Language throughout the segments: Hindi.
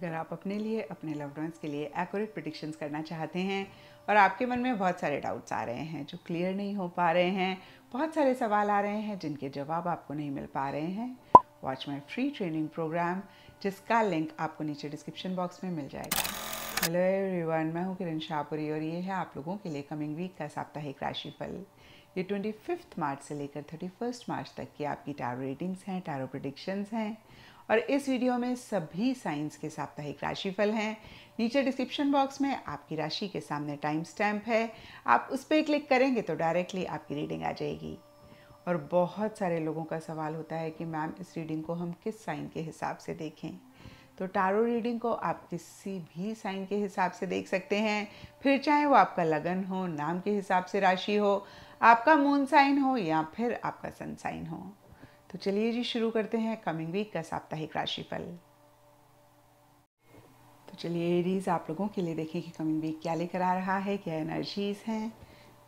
अगर आप अपने लिए अपने लव्ड वंस के लिए एक्यूरेट प्रडिक्शंस करना चाहते हैं और आपके मन में बहुत सारे डाउट्स आ रहे हैं जो क्लियर नहीं हो पा रहे हैं बहुत सारे सवाल आ रहे हैं जिनके जवाब आपको नहीं मिल पा रहे हैं watch my free training program जिसका लिंक आपको नीचे डिस्क्रिप्शन बॉक्स में मिल जाएगा हेलो एवरीवन मैं हूँ किरण शाहपुरी और ये है आप लोगों के लिए कमिंग वीक का साप्ताहिक राशिफल ये ट्वेंटी फिफ्थ मार्च से लेकर थर्टी फर्स्ट मार्च तक की आपकी टारो रेटिंग्स हैं टारो प्रडिक्शंस हैं और इस वीडियो में सभी साइंस के साप्ताहिक राशिफल हैं नीचे डिस्क्रिप्शन बॉक्स में आपकी राशि के सामने टाइम स्टैम्प है आप उस पर क्लिक करेंगे तो डायरेक्टली आपकी रीडिंग आ जाएगी और बहुत सारे लोगों का सवाल होता है कि मैम इस रीडिंग को हम किस साइन के हिसाब से देखें तो टारो रीडिंग को आप किसी भी साइन के हिसाब से देख सकते हैं फिर चाहे वो आपका लगन हो नाम के हिसाब से राशि हो आपका मून साइन हो या फिर आपका सन साइन हो तो चलिए जी शुरू करते हैं कमिंग वीक का साप्ताहिक राशिफल तो चलिए एरीज आप लोगों के लिए देखें कि कमिंग वीक क्या लेकर आ रहा है क्या एनर्जीज हैं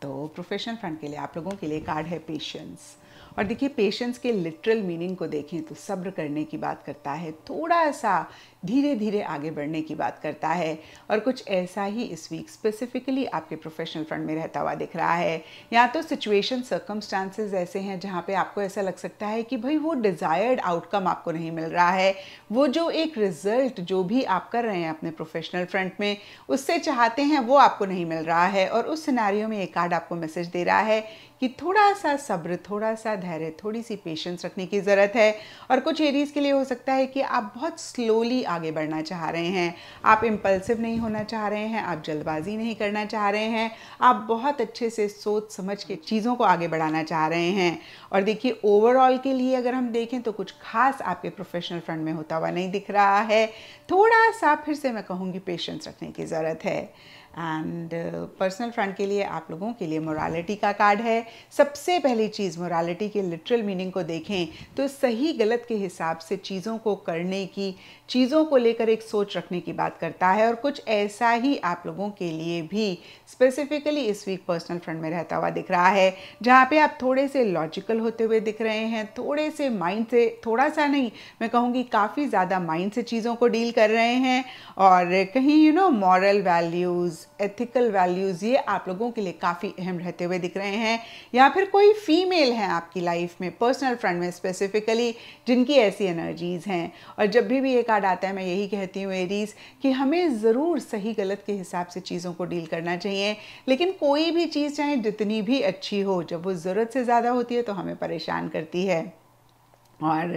तो प्रोफेशनल फ्रंट के लिए आप लोगों के लिए कार्ड है पेशेंस और देखिए पेशेंस के लिटरल मीनिंग को देखें तो सब्र करने की बात करता है थोड़ा सा धीरे धीरे आगे बढ़ने की बात करता है और कुछ ऐसा ही इस वीक स्पेसिफिकली आपके प्रोफेशनल फ्रंट में रहता हुआ दिख रहा है या तो सिचुएशन सर्कमस्टांसेस ऐसे हैं जहाँ पे आपको ऐसा लग सकता है कि भाई वो डिज़ायर्ड आउटकम आपको नहीं मिल रहा है वो जो एक रिजल्ट जो भी आप कर रहे हैं अपने प्रोफेशनल फ्रंट में उससे चाहते हैं वो आपको नहीं मिल रहा है और उस सिनारियों में एक कार्ड आपको मैसेज दे रहा है कि थोड़ा सा सब्र थोड़ा सा धैर्य थोड़ी सी पेशेंस रखने की ज़रूरत है और कुछ एरियाज़ के लिए हो सकता है कि आप बहुत स्लोली आगे बढ़ना चाह रहे हैं आप इम्पल्सिव नहीं होना चाह रहे हैं आप जल्दबाजी नहीं करना चाह रहे हैं आप बहुत अच्छे से सोच समझ के चीज़ों को आगे बढ़ाना चाह रहे हैं और देखिए ओवरऑल के लिए अगर हम देखें तो कुछ खास आपके प्रोफेशनल फ्रंट में होता हुआ नहीं दिख रहा है थोड़ा सा फिर से मैं कहूँगी पेशेंस रखने की ज़रूरत है एंड पर्सनल फ्रंट के लिए आप लोगों के लिए मोरालिटी का कार्ड है सबसे पहली चीज़ मोरालिटी के लिटरल मीनिंग को देखें तो सही गलत के हिसाब से चीज़ों को करने की चीज़ों को लेकर एक सोच रखने की बात करता है और कुछ ऐसा ही आप लोगों के लिए भी स्पेसिफिकली इस वीक पर्सनल फ्रंट में रहता हुआ दिख रहा है जहाँ पे आप थोड़े से लॉजिकल होते हुए दिख रहे हैं थोड़े से माइंड से थोड़ा सा नहीं मैं कहूँगी काफ़ी ज़्यादा माइंड से चीज़ों को डील कर रहे हैं और कहीं you know moral values ethical values ये आप लोगों के लिए काफ़ी अहम रहते हुए दिख रहे हैं या फिर कोई फीमेल है आपकी लाइफ में पर्सनल फ्रंट में स्पेसिफिकली जिनकी ऐसी एनर्जीज़ हैं और जब भी भी ये कार्ड आता है मैं यही कहती हूँ एरीज कि हमें ज़रूर सही गलत के हिसाब से चीज़ों को डील करना चाहिए है लेकिन कोई भी चीज़ चाहे जितनी भी अच्छी हो जब वो ज़रूरत से ज़्यादा होती है तो हमें परेशान करती है और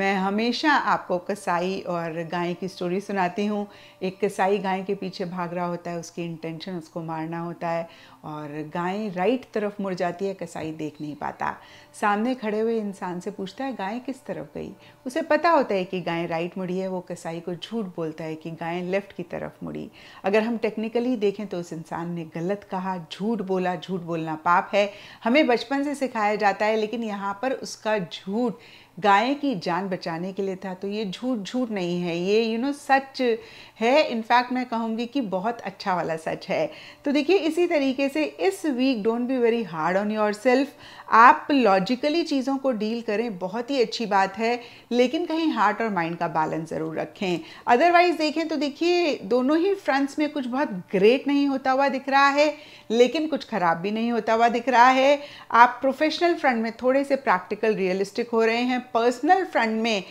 मैं हमेशा आपको कसाई और गाय की स्टोरी सुनाती हूँ एक कसाई गाय के पीछे भाग रहा होता है उसकी इंटेंशन उसको मारना होता है और गाय राइट तरफ मुड़ जाती है कसाई देख नहीं पाता सामने खड़े हुए इंसान से पूछता है गाय किस तरफ गई उसे पता होता है कि गाय राइट मुड़ी है वो कसाई को झूठ बोलता है कि गाय लेफ़्ट की तरफ मुड़ी अगर हम टेक्निकली देखें तो उस इंसान ने गलत कहा झूठ बोला झूठ बोलना पाप है हमें बचपन से सिखाया जाता है लेकिन यहाँ पर उसका झूठ गाय की जान बचाने के लिए था तो ये झूठ झूठ नहीं है ये यू you नो know, सच है इनफैक्ट मैं कहूँगी कि बहुत अच्छा वाला सच है तो देखिए इसी तरीके से इस week don't be very hard on yourself आप लॉजिकली चीज़ों को डील करें बहुत ही अच्छी बात है लेकिन कहीं हार्ट और माइंड का बैलेंस ज़रूर रखें अदरवाइज़ देखें तो देखिए दोनों ही फ्रंट्स में कुछ बहुत ग्रेट नहीं होता हुआ दिख रहा है लेकिन कुछ ख़राब भी नहीं होता हुआ दिख रहा है आप प्रोफेशनल फ्रंट में थोड़े से प्रैक्टिकल रियलिस्टिक हो रहे हैं पर्सनल फ्रंट में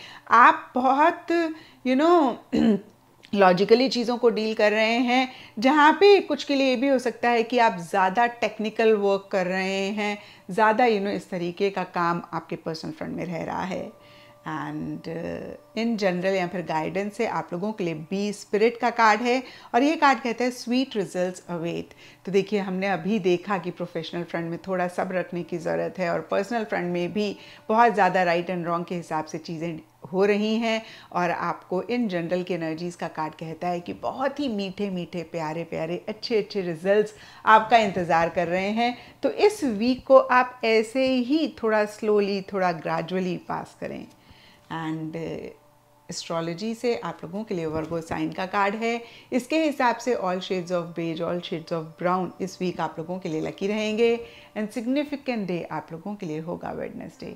आप बहुत you you know know, logically चीज़ों को डील कर रहे हैं जहाँ पे कुछ के लिए ये भी हो सकता है कि आप ज़्यादा टेक्निकल वर्क कर रहे हैं ज़्यादा यू नो इस तरीके का काम आपके पर्सनल फ्रंट में रह रहा है एंड इन जनरल या फिर गाइडेंस से आप लोगों के लिए बी स्पिरिट का कार्ड है और ये कार्ड कहता है स्वीट रिजल्ट्स अवेट तो देखिए हमने अभी देखा कि प्रोफेशनल फ्रंट में थोड़ा सब रखने की ज़रूरत है और पर्सनल फ्रंट में भी बहुत ज़्यादा राइट एंड रॉन्ग के हिसाब से चीज़ें हो रही हैं और आपको इन जनरल की एनर्जीज़ का कार्ड कहता है कि बहुत ही मीठे मीठे प्यारे प्यारे अच्छे अच्छे रिजल्ट्स आपका इंतज़ार कर रहे हैं तो इस वीक को आप ऐसे ही थोड़ा स्लोली थोड़ा ग्रेजुअली पास करें एंड एस्ट्रोलॉजी uh, से आप लोगों के लिए वर्गो साइन का कार्ड है इसके हिसाब से all shades of beige all shades of brown इस वीक आप लोगों के लिए लकी रहेंगे एंड सिग्निफिकेंट डे आप लोगों के लिए होगा वेडनेसडे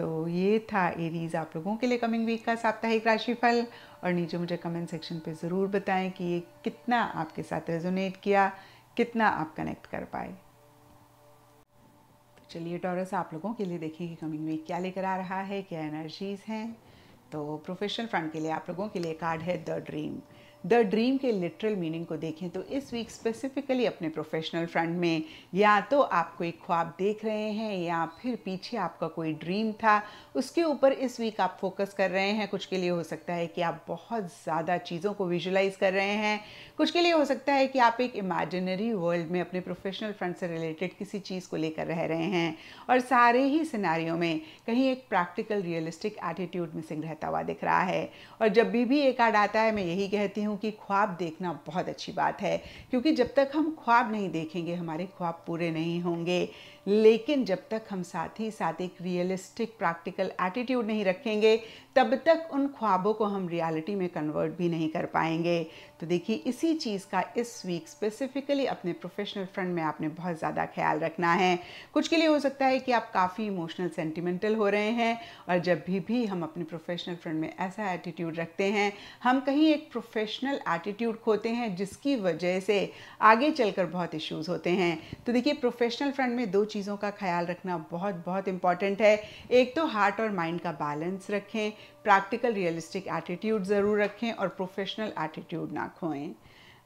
तो ये था एरीज आप लोगों के लिए कमिंग वीक का साप्ताहिक राशिफल और नीचे मुझे कमेंट सेक्शन पे ज़रूर बताएं कि ये कितना आपके साथ रेजोनेट किया कितना आप कनेक्ट कर पाए तो चलिए टॉरस आप लोगों के लिए देखें कि कमिंग वीक क्या लेकर आ रहा है क्या एनर्जीज हैं तो प्रोफेशनल फ्रंट के लिए आप लोगों के लिए कार्ड है द ड्रीम द ड्रीम के लिटरल मीनिंग को देखें तो इस वीक स्पेसिफिकली अपने प्रोफेशनल फ्रंट में या तो आप कोई ख्वाब देख रहे हैं या फिर पीछे आपका कोई ड्रीम था उसके ऊपर इस वीक आप फोकस कर रहे हैं कुछ के लिए हो सकता है कि आप बहुत ज़्यादा चीज़ों को विजुलाइज कर रहे हैं कुछ के लिए हो सकता है कि आप एक इमेजिनरी वर्ल्ड में अपने प्रोफेशनल फ्रंट से रिलेटेड किसी चीज़ को लेकर रह रहे हैं और सारे ही सिनारियों में कहीं एक प्रैक्टिकल रियलिस्टिक एटीट्यूड मिसिंग रहता हुआ दिख रहा है और जब भी भी एक आर्ड आता है मैं यही कहती हूँ हूँ कि ख्वाब देखना बहुत अच्छी बात है क्योंकि जब तक हम ख्वाब नहीं देखेंगे हमारे ख्वाब पूरे नहीं होंगे लेकिन जब तक हम साथ ही साथ एक रियलिस्टिक प्रैक्टिकल एटीट्यूड नहीं रखेंगे तब तक उन ख्वाबों को हम रियलिटी में कन्वर्ट भी नहीं कर पाएंगे तो देखिए इसी चीज़ का इस वीक स्पेसिफिकली अपने प्रोफेशनल फ्रंट में आपने बहुत ज़्यादा ख्याल रखना है कुछ के लिए हो सकता है कि आप काफ़ी इमोशनल सेंटिमेंटल हो रहे हैं और जब भी भी हम अपने प्रोफेशनल फ्रंट में ऐसा एटीट्यूड रखते हैं हम कहीं एक प्रोफेशनल एटीट्यूड खोते हैं जिसकी वजह से आगे चलकर बहुत इश्यूज़ होते हैं तो देखिए प्रोफेशनल फ्रंट में दो चीज़ों का ख्याल रखना बहुत बहुत इम्पॉर्टेंट है एक तो हार्ट और माइंड का बैलेंस रखें प्रैक्टिकल रियलिस्टिक एटीट्यूड ज़रूर रखें और प्रोफेशनल एटीट्यूड ना खोएं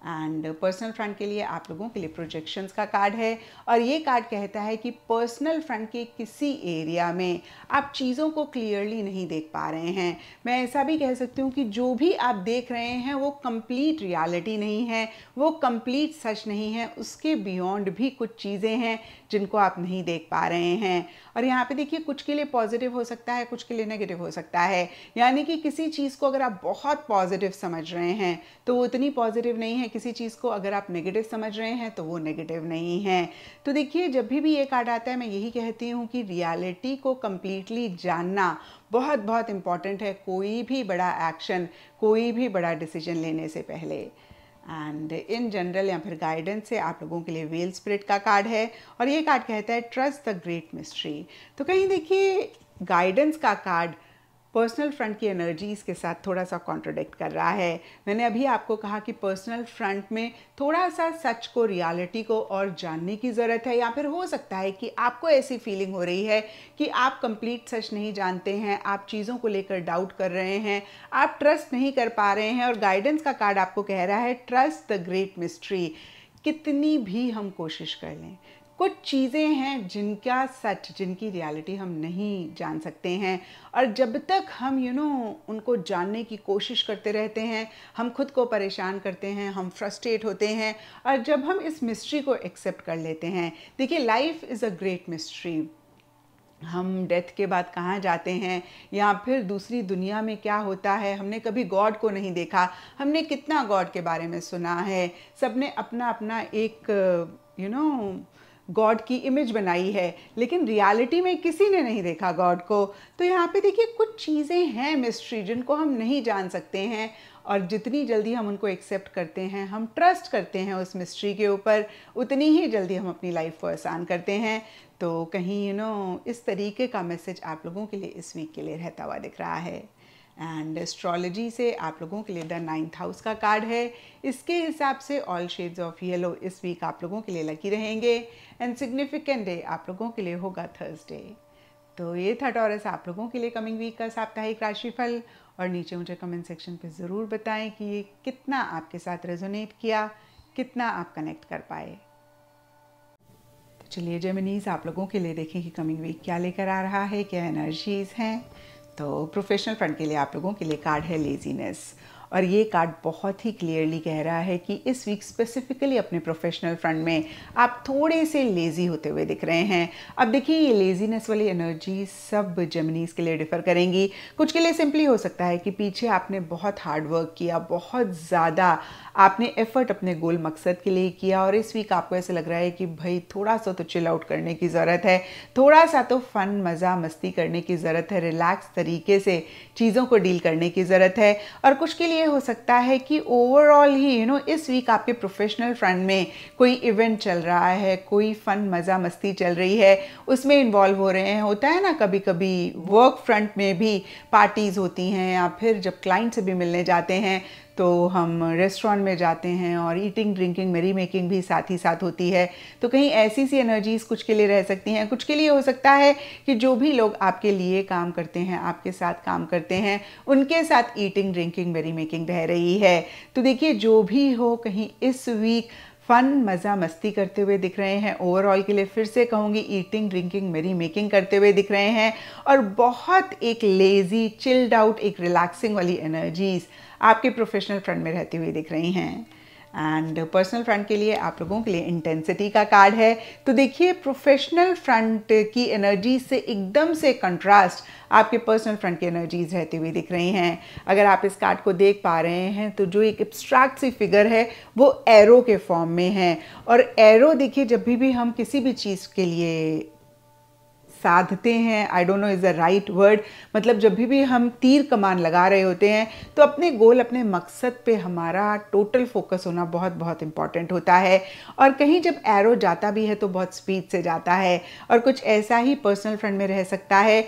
एंड पर्सनल फ्रंट के लिए आप लोगों के लिए प्रोजेक्शंस का कार्ड है और ये कार्ड कहता है कि पर्सनल फ्रंट के किसी एरिया में आप चीज़ों को क्लियरली नहीं देख पा रहे हैं मैं ऐसा भी कह सकती हूँ कि जो भी आप देख रहे हैं वो कंप्लीट रियलिटी नहीं है वो कंप्लीट सच नहीं है उसके बियॉन्ड भी कुछ चीज़ें हैं जिनको आप नहीं देख पा रहे हैं और यहाँ पे देखिए कुछ के लिए पॉजिटिव हो सकता है कुछ के लिए नेगेटिव हो सकता है यानी कि किसी चीज़ को अगर आप बहुत पॉजिटिव समझ रहे हैं तो वो उतनी पॉजिटिव नहीं है किसी चीज़ को अगर आप नेगेटिव समझ रहे हैं तो वो नेगेटिव नहीं है तो देखिए जब भी भी ये कार्ड आता है मैं यही कहती हूँ कि रियालिटी को कम्प्लीटली जानना बहुत बहुत इम्पॉर्टेंट है कोई भी बड़ा एक्शन कोई भी बड़ा डिसीजन लेने से पहले एंड इन जनरल या फिर गाइडेंस से आप लोगों के लिए वेल स्प्रिट का कार्ड है और ये कार्ड कहता है ट्रस्ट द ग्रेट मिस्ट्री तो कहीं देखिए गाइडेंस का कार्ड पर्सनल फ्रंट की एनर्जीज़ के साथ थोड़ा सा कॉन्ट्रोडिक्ट कर रहा है मैंने अभी आपको कहा कि पर्सनल फ्रंट में थोड़ा सा सच को रियलिटी को और जानने की ज़रूरत है या फिर हो सकता है कि आपको ऐसी फीलिंग हो रही है कि आप कंप्लीट सच नहीं जानते हैं आप चीज़ों को लेकर डाउट कर रहे हैं आप ट्रस्ट नहीं कर पा रहे हैं और गाइडेंस का कार्ड आपको कह रहा है ट्रस्ट द ग्रेट मिस्ट्री कितनी भी हम कोशिश कर लें कुछ चीज़ें हैं जिनका सच जिनकी रियलिटी हम नहीं जान सकते हैं और जब तक हम यू you नो know, उनको जानने की कोशिश करते रहते हैं हम खुद को परेशान करते हैं हम फ्रस्ट्रेट होते हैं और जब हम इस मिस्ट्री को एक्सेप्ट कर लेते हैं देखिए life is a great mystery हम डेथ के बाद कहाँ जाते हैं या फिर दूसरी दुनिया में क्या होता है हमने कभी गॉड को नहीं देखा हमने कितना गॉड के बारे में सुना है सबने अपना अपना एक you you know know, God की इमेज बनाई है लेकिन रियलिटी में किसी ने नहीं देखा गॉड को तो यहाँ पे देखिए कुछ चीज़ें हैं मिस्ट्री जिनको हम नहीं जान सकते हैं और जितनी जल्दी हम उनको एक्सेप्ट करते हैं हम ट्रस्ट करते हैं उस मिस्ट्री के ऊपर उतनी ही जल्दी हम अपनी लाइफ को आसान करते हैं तो कहीं यू you नो know, इस तरीके का मैसेज आप लोगों के लिए इस वीक के लिए रहता हुआ दिख रहा है एंड एस्ट्रोलॉजी से आप लोगों के लिए द नाइन्थ हाउस का कार्ड है इसके हिसाब से ऑल शेड्स ऑफ येलो इस वीक आप लोगों के लिए लकी रहेंगे एंड सिग्निफिकेंट डे आप लोगों के लिए होगा थर्सडे तो ये था टॉरस आप लोगों के लिए कमिंग वीक का साप्ताहिक राशिफल और नीचे मुझे कमेंट सेक्शन पे ज़रूर बताएं कि ये कितना आपके साथ रेजोनेट किया कितना आप कनेक्ट कर पाए तो चलिए जेमिनीज आप लोगों के लिए देखें कि कमिंग वीक क्या लेकर आ रहा है क्या एनर्जीज़ हैं तो प्रोफेशनल फ्रंट के लिए आप लोगों के लिए कार्ड है लेजीनेस और ये कार्ड बहुत ही क्लियरली कह रहा है कि इस वीक स्पेसिफिकली अपने प्रोफेशनल फ्रंट में आप थोड़े से लेज़ी होते हुए दिख रहे हैं अब देखिए ये लेज़ीनेस वाली एनर्जी सब जर्मनीज के लिए डिफ़र करेंगी कुछ के लिए सिंपली हो सकता है कि पीछे आपने बहुत हार्ड वर्क किया बहुत ज़्यादा आपने एफर्ट अपने गोल मकसद के लिए किया और इस वीक आपको ऐसा लग रहा है कि भाई थोड़ा सा तो चिल आउट करने की ज़रूरत है थोड़ा सा तो फ़न मज़ा मस्ती करने की ज़रूरत है रिलैक्स तरीके से चीज़ों को डील करने की ज़रूरत है और कुछ के लिए ये हो सकता है कि ओवरऑल ही यू you नो know, इस वीक आपके प्रोफेशनल फ्रंट में कोई इवेंट चल रहा है कोई फन मज़ा मस्ती चल रही है उसमें इन्वॉल्व हो रहे हैं होता है ना कभी कभी वर्क फ्रंट में भी पार्टीज़ होती हैं या फिर जब क्लाइंट से भी मिलने जाते हैं तो हम रेस्टोरेंट में जाते हैं और ईटिंग ड्रिंकिंग मेरी मेकिंग भी साथ ही साथ होती है तो कहीं ऐसी सी एनर्जीज़ कुछ के लिए रह सकती हैं कुछ के लिए हो सकता है कि जो भी लोग आपके लिए काम करते हैं आपके साथ काम करते हैं उनके साथ ईटिंग ड्रिंकिंग मेरी मेकिंग रह रही है तो देखिए जो भी हो कहीं इस वीक फन मज़ा मस्ती करते हुए दिख रहे हैं ओवरऑल के लिए फिर से कहूँगी ईटिंग ड्रिंकिंग मेरी मेकिंग करते हुए दिख रहे हैं और बहुत एक लेज़ी चिल्ड आउट एक रिलैक्सिंग वाली एनर्जीज़ आपके प्रोफेशनल फ्रंट में रहती हुई दिख रही हैं एंड पर्सनल फ्रंट के लिए आप लोगों के लिए इंटेंसिटी का कार्ड है तो देखिए प्रोफेशनल फ्रंट की एनर्जी से एकदम से कंट्रास्ट आपके पर्सनल फ्रंट की एनर्जीज रहती हुई दिख रही हैं अगर आप इस कार्ड को देख पा रहे हैं तो जो एक एब्स्ट्रैक्ट सी फिगर है वो एरो के फॉर्म में है और एरो देखिए जब भी भी हम किसी भी चीज़ के लिए साधते हैं I don't know is a right word मतलब जब भी भी हम तीर कमान लगा रहे होते हैं तो अपने गोल अपने मकसद पे हमारा टोटल फोकस होना बहुत बहुत इम्पॉर्टेंट होता है और कहीं जब एरो जाता भी है तो बहुत स्पीड से जाता है और कुछ ऐसा ही पर्सनल फ्रेंड में रह सकता है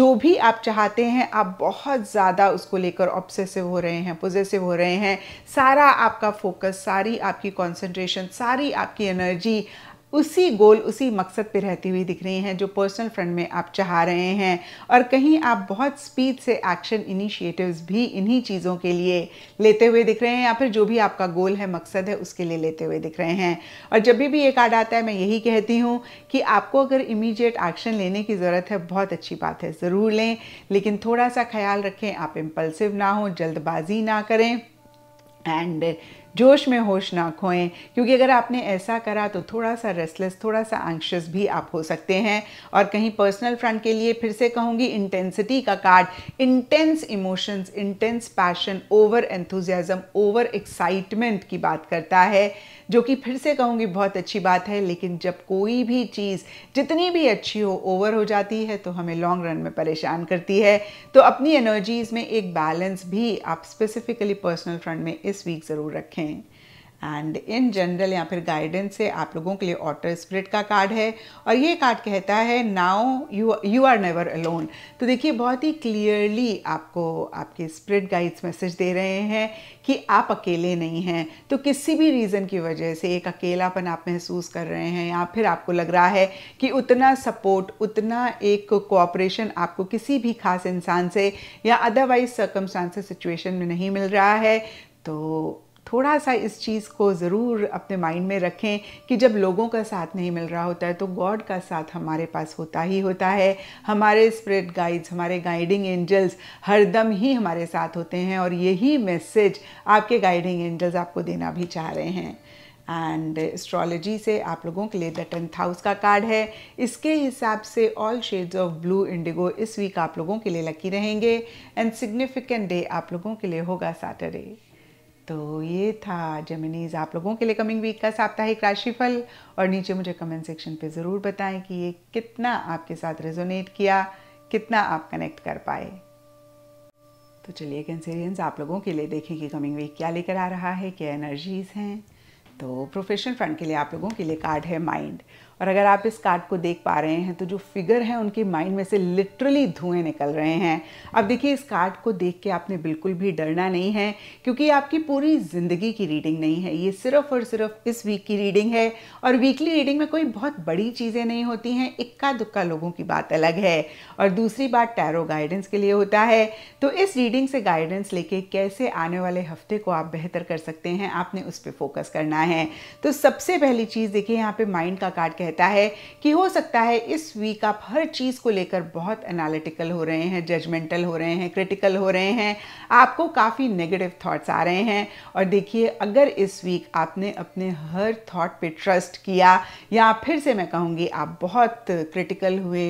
जो भी आप चाहते हैं आप बहुत ज़्यादा उसको लेकर ऑब्सेसिव हो रहे हैं पोजेसिव हो रहे हैं सारा आपका फोकस सारी आपकी कॉन्सेंट्रेशन सारी आपकी एनर्जी उसी गोल उसी मकसद पे रहती हुई दिख रही हैं जो पर्सनल फ्रंट में आप चाह रहे हैं और कहीं आप बहुत स्पीड से एक्शन इनिशिएटिव्स भी इन्हीं चीज़ों के लिए लेते हुए दिख रहे हैं या फिर जो भी आपका गोल है मकसद है उसके लिए लेते हुए दिख रहे हैं और जब भी ये कार्ड आता है मैं यही कहती हूँ कि आपको अगर इमीजिएट एक्शन लेने की ज़रूरत है बहुत अच्छी बात है ज़रूर लें लेकिन थोड़ा सा ख्याल रखें आप इम्पल्सिव ना हो जल्दबाजी ना करें एंड जोश में होश ना खोएं क्योंकि अगर आपने ऐसा करा तो थोड़ा सा रेस्टलेस थोड़ा सा एंक्शस भी आप हो सकते हैं और कहीं पर्सनल फ्रंट के लिए फिर से कहूँगी इंटेंसिटी का card intense emotions intense passion over enthusiasm over excitement की बात करता है जो कि फिर से कहूँगी बहुत अच्छी बात है लेकिन जब कोई भी चीज़ जितनी भी अच्छी हो ओवर हो जाती है तो हमें लॉन्ग रन में परेशान करती है तो अपनी एनर्जीज़ में एक बैलेंस भी आप स्पेसिफिकली पर्सनल फ्रंट में इस वीक ज़रूर रखें हैं एंड इन जनरल या फिर गाइडेंस से आप लोगों के लिए ऑटर स्प्रिट का कार्ड है और ये कार्ड कहता है now you you are never alone तो देखिए बहुत ही क्लियरली आपको आपके स्प्रिट गाइड्स मैसेज दे रहे हैं कि आप अकेले नहीं हैं तो किसी भी रीज़न की वजह से एक अकेलापन आप महसूस कर रहे हैं या फिर आपको लग रहा है कि उतना सपोर्ट उतना एक कोऑपरेशन आपको किसी भी खास इंसान से या अदरवाइज सर्कमस्टांसेस सिचुएशन में नहीं मिल रहा है तो थोड़ा सा इस चीज़ को ज़रूर अपने माइंड में रखें कि जब लोगों का साथ नहीं मिल रहा होता है तो गॉड का साथ हमारे पास होता ही होता है हमारे स्प्रिट गाइड्स हमारे गाइडिंग एंजल्स हरदम ही हमारे साथ होते हैं और यही मैसेज आपके गाइडिंग एंजल्स आपको देना भी चाह रहे हैं एंड एस्ट्रोलॉजी से आप लोगों के लिए द टेंथ हाउस का कार्ड है इसके हिसाब से all shades of blue indigo इस वीक आप लोगों के लिए लकी रहेंगे एंड सिग्निफिकेंट डे आप लोगों के लिए होगा सैटरडे तो ये था जेमिनीज आप लोगों के लिए कमिंग वीक का साप्ताहिक राशिफल और नीचे मुझे कमेंट सेक्शन पे ज़रूर बताएं कि ये कितना आपके साथ रेजोनेट किया कितना आप कनेक्ट कर पाए तो चलिए कैंसेरियंस आप लोगों के लिए देखें कि कमिंग वीक क्या लेकर आ रहा है क्या एनर्जीज हैं तो प्रोफेशनल फ्रंट के लिए आप लोगों के लिए कार्ड है माइंड और अगर आप इस कार्ड को देख पा रहे हैं तो जो फिगर है उनके माइंड में से लिटरली धुएं निकल रहे हैं अब देखिए इस कार्ड को देख के आपने बिल्कुल भी डरना नहीं है क्योंकि आपकी पूरी ज़िंदगी की रीडिंग नहीं है ये सिर्फ और सिर्फ इस वीक की रीडिंग है और वीकली रीडिंग में कोई बहुत बड़ी चीज़ें नहीं होती हैं इक्का दुक्का लोगों की बात अलग है और दूसरी बात टैरो गाइडेंस के लिए होता है तो इस रीडिंग से गाइडेंस लेके कैसे आने वाले हफ्ते को आप बेहतर कर सकते हैं आपने उस पर फोकस करना है तो सबसे पहली चीज़ देखिए यहाँ पे माइंड का कार्ड कहते कहता है कि हो सकता है इस वीक आप हर चीज़ को लेकर बहुत एनालिटिकल हो रहे हैं जजमेंटल हो रहे हैं क्रिटिकल हो रहे हैं आपको काफ़ी नेगेटिव थॉट्स आ रहे हैं और देखिए अगर इस वीक आपने अपने हर थॉट पे ट्रस्ट किया या फिर से मैं कहूँगी आप बहुत क्रिटिकल हुए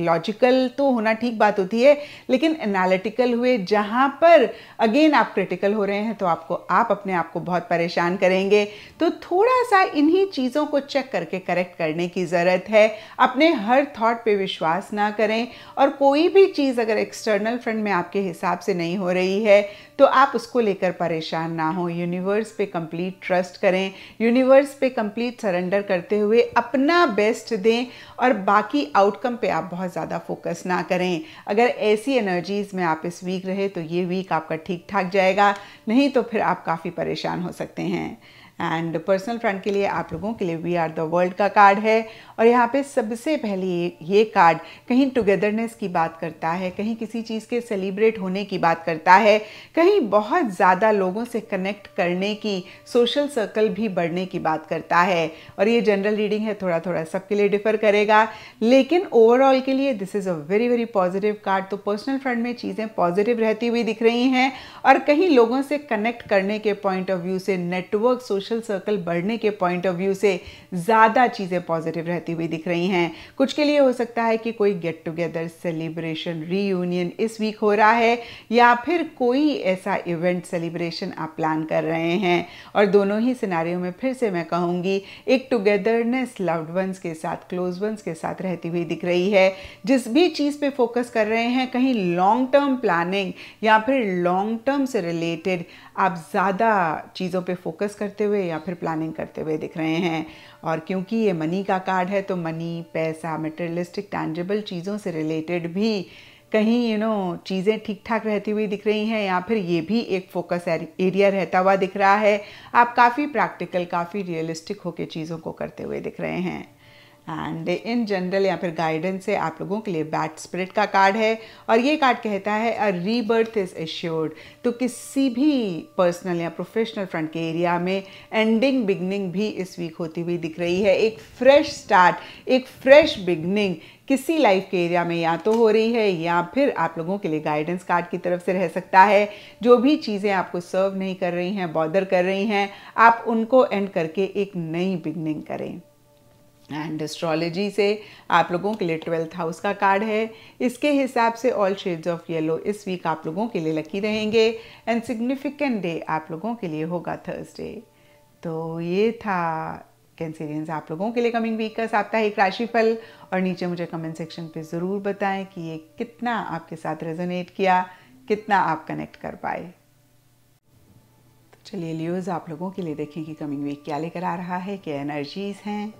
लॉजिकल तो होना ठीक बात होती है लेकिन एनालिटिकल हुए जहाँ पर अगेन आप क्रिटिकल हो रहे हैं तो आपको आप अपने आप को बहुत परेशान करेंगे तो थोड़ा सा इन्हीं चीज़ों को चेक करके करेक्ट कर करने की ज़रूरत है अपने हर थॉट पे विश्वास ना करें और कोई भी चीज़ अगर एक्सटर्नल फ्रंट में आपके हिसाब से नहीं हो रही है तो आप उसको लेकर परेशान ना हो यूनिवर्स पे कंप्लीट ट्रस्ट करें यूनिवर्स पे कंप्लीट सरेंडर करते हुए अपना बेस्ट दें और बाकी आउटकम पे आप बहुत ज़्यादा फोकस ना करें अगर ऐसी एनर्जीज़ में आप इस वीक रहे तो ये वीक आपका ठीक ठाक जाएगा नहीं तो फिर आप काफ़ी परेशान हो सकते हैं एंड पर्सनल फ्रेंड के लिए आप लोगों के लिए वी आर द वर्ल्ड का कार्ड है और यहाँ पे सबसे पहले ये कार्ड कहीं टुगेदरनेस की बात करता है कहीं किसी चीज़ के सेलिब्रेट होने की बात करता है कहीं बहुत ज़्यादा लोगों से कनेक्ट करने की सोशल सर्कल भी बढ़ने की बात करता है और ये जनरल रीडिंग है थोड़ा थोड़ा सबके लिए डिफर करेगा लेकिन ओवरऑल के लिए this is a very very positive card तो पर्सनल फ्रंट में चीज़ें पॉजिटिव रहती हुई दिख रही हैं और कहीं लोगों से कनेक्ट करने के पॉइंट ऑफ व्यू से नेटवर्क सोशल सोशल सर्कल बढ़ने के पॉइंट ऑफ व्यू से ज़्यादा चीज़ें पॉजिटिव रहती हुई दिख रही हैं कुछ के लिए हो सकता है कि कोई गेट टुगेदर सेलिब्रेशन रीयूनियन इस वीक हो रहा है या फिर कोई ऐसा इवेंट सेलिब्रेशन आप प्लान कर रहे हैं और दोनों ही सिनारियों में फिर से मैं कहूँगी एक टुगेदरनेस लव्ड वंस के साथ क्लोज वंस के साथ रहती हुई दिख रही है जिस भी चीज़ पे फोकस कर रहे हैं कहीं लॉन्ग टर्म प्लानिंग या फिर लॉन्ग टर्म से रिलेटेड आप ज़्यादा चीज़ों पे फोकस करते हुए या फिर प्लानिंग करते हुए दिख रहे हैं और क्योंकि ये मनी का कार्ड है तो मनी पैसा मटेरियलिस्टिक टैंजेबल चीज़ों से रिलेटेड भी कहीं यू नो चीज़ें ठीक ठाक रहती हुई दिख रही हैं या फिर ये भी एक फोकस एरिया रहता हुआ दिख रहा है आप काफ़ी प्रैक्टिकल काफ़ी रियलिस्टिक होकर चीज़ों को करते हुए दिख रहे हैं एंड इन जनरल या फिर गाइडेंस से आप लोगों के लिए बैट स्प्रिट का कार्ड है और ये कार्ड कहता है अ रीबर्थ इज एश्योर्ड तो किसी भी पर्सनल या प्रोफेशनल फ्रंट के एरिया में एंडिंग बिगनिंग भी इस वीक होती हुई दिख रही है एक फ्रेश स्टार्ट एक फ्रेश बिगनिंग किसी लाइफ के एरिया में या तो हो रही है या फिर आप लोगों के लिए गाइडेंस कार्ड की तरफ से रह सकता है जो भी चीज़ें आपको सर्व नहीं कर रही हैं बॉर्डर कर रही हैं आप उनको एंड करके एक नई बिगनिंग करें एंड एस्ट्रोलॉजी से आप लोगों के लिए ट्वेल्थ हाउस का कार्ड है इसके हिसाब से ऑल शेड्स ऑफ येलो इस वीक आप लोगों के लिए लकी रहेंगे एंड सिग्निफिकेंट डे आप लोगों के लिए होगा थर्सडे तो ये था कैंसिलियंस आप लोगों के लिए कमिंग वीक का साप्ताहिक राशिफल और नीचे मुझे कमेंट सेक्शन पे ज़रूर बताएं कि ये कितना आपके साथ रेजोनेट किया कितना आप कनेक्ट कर पाए तो चलिए लियोज आप लोगों के लिए देखें कि कमिंग वीक क्या लेकर आ रहा है क्या एनर्जीज़ हैं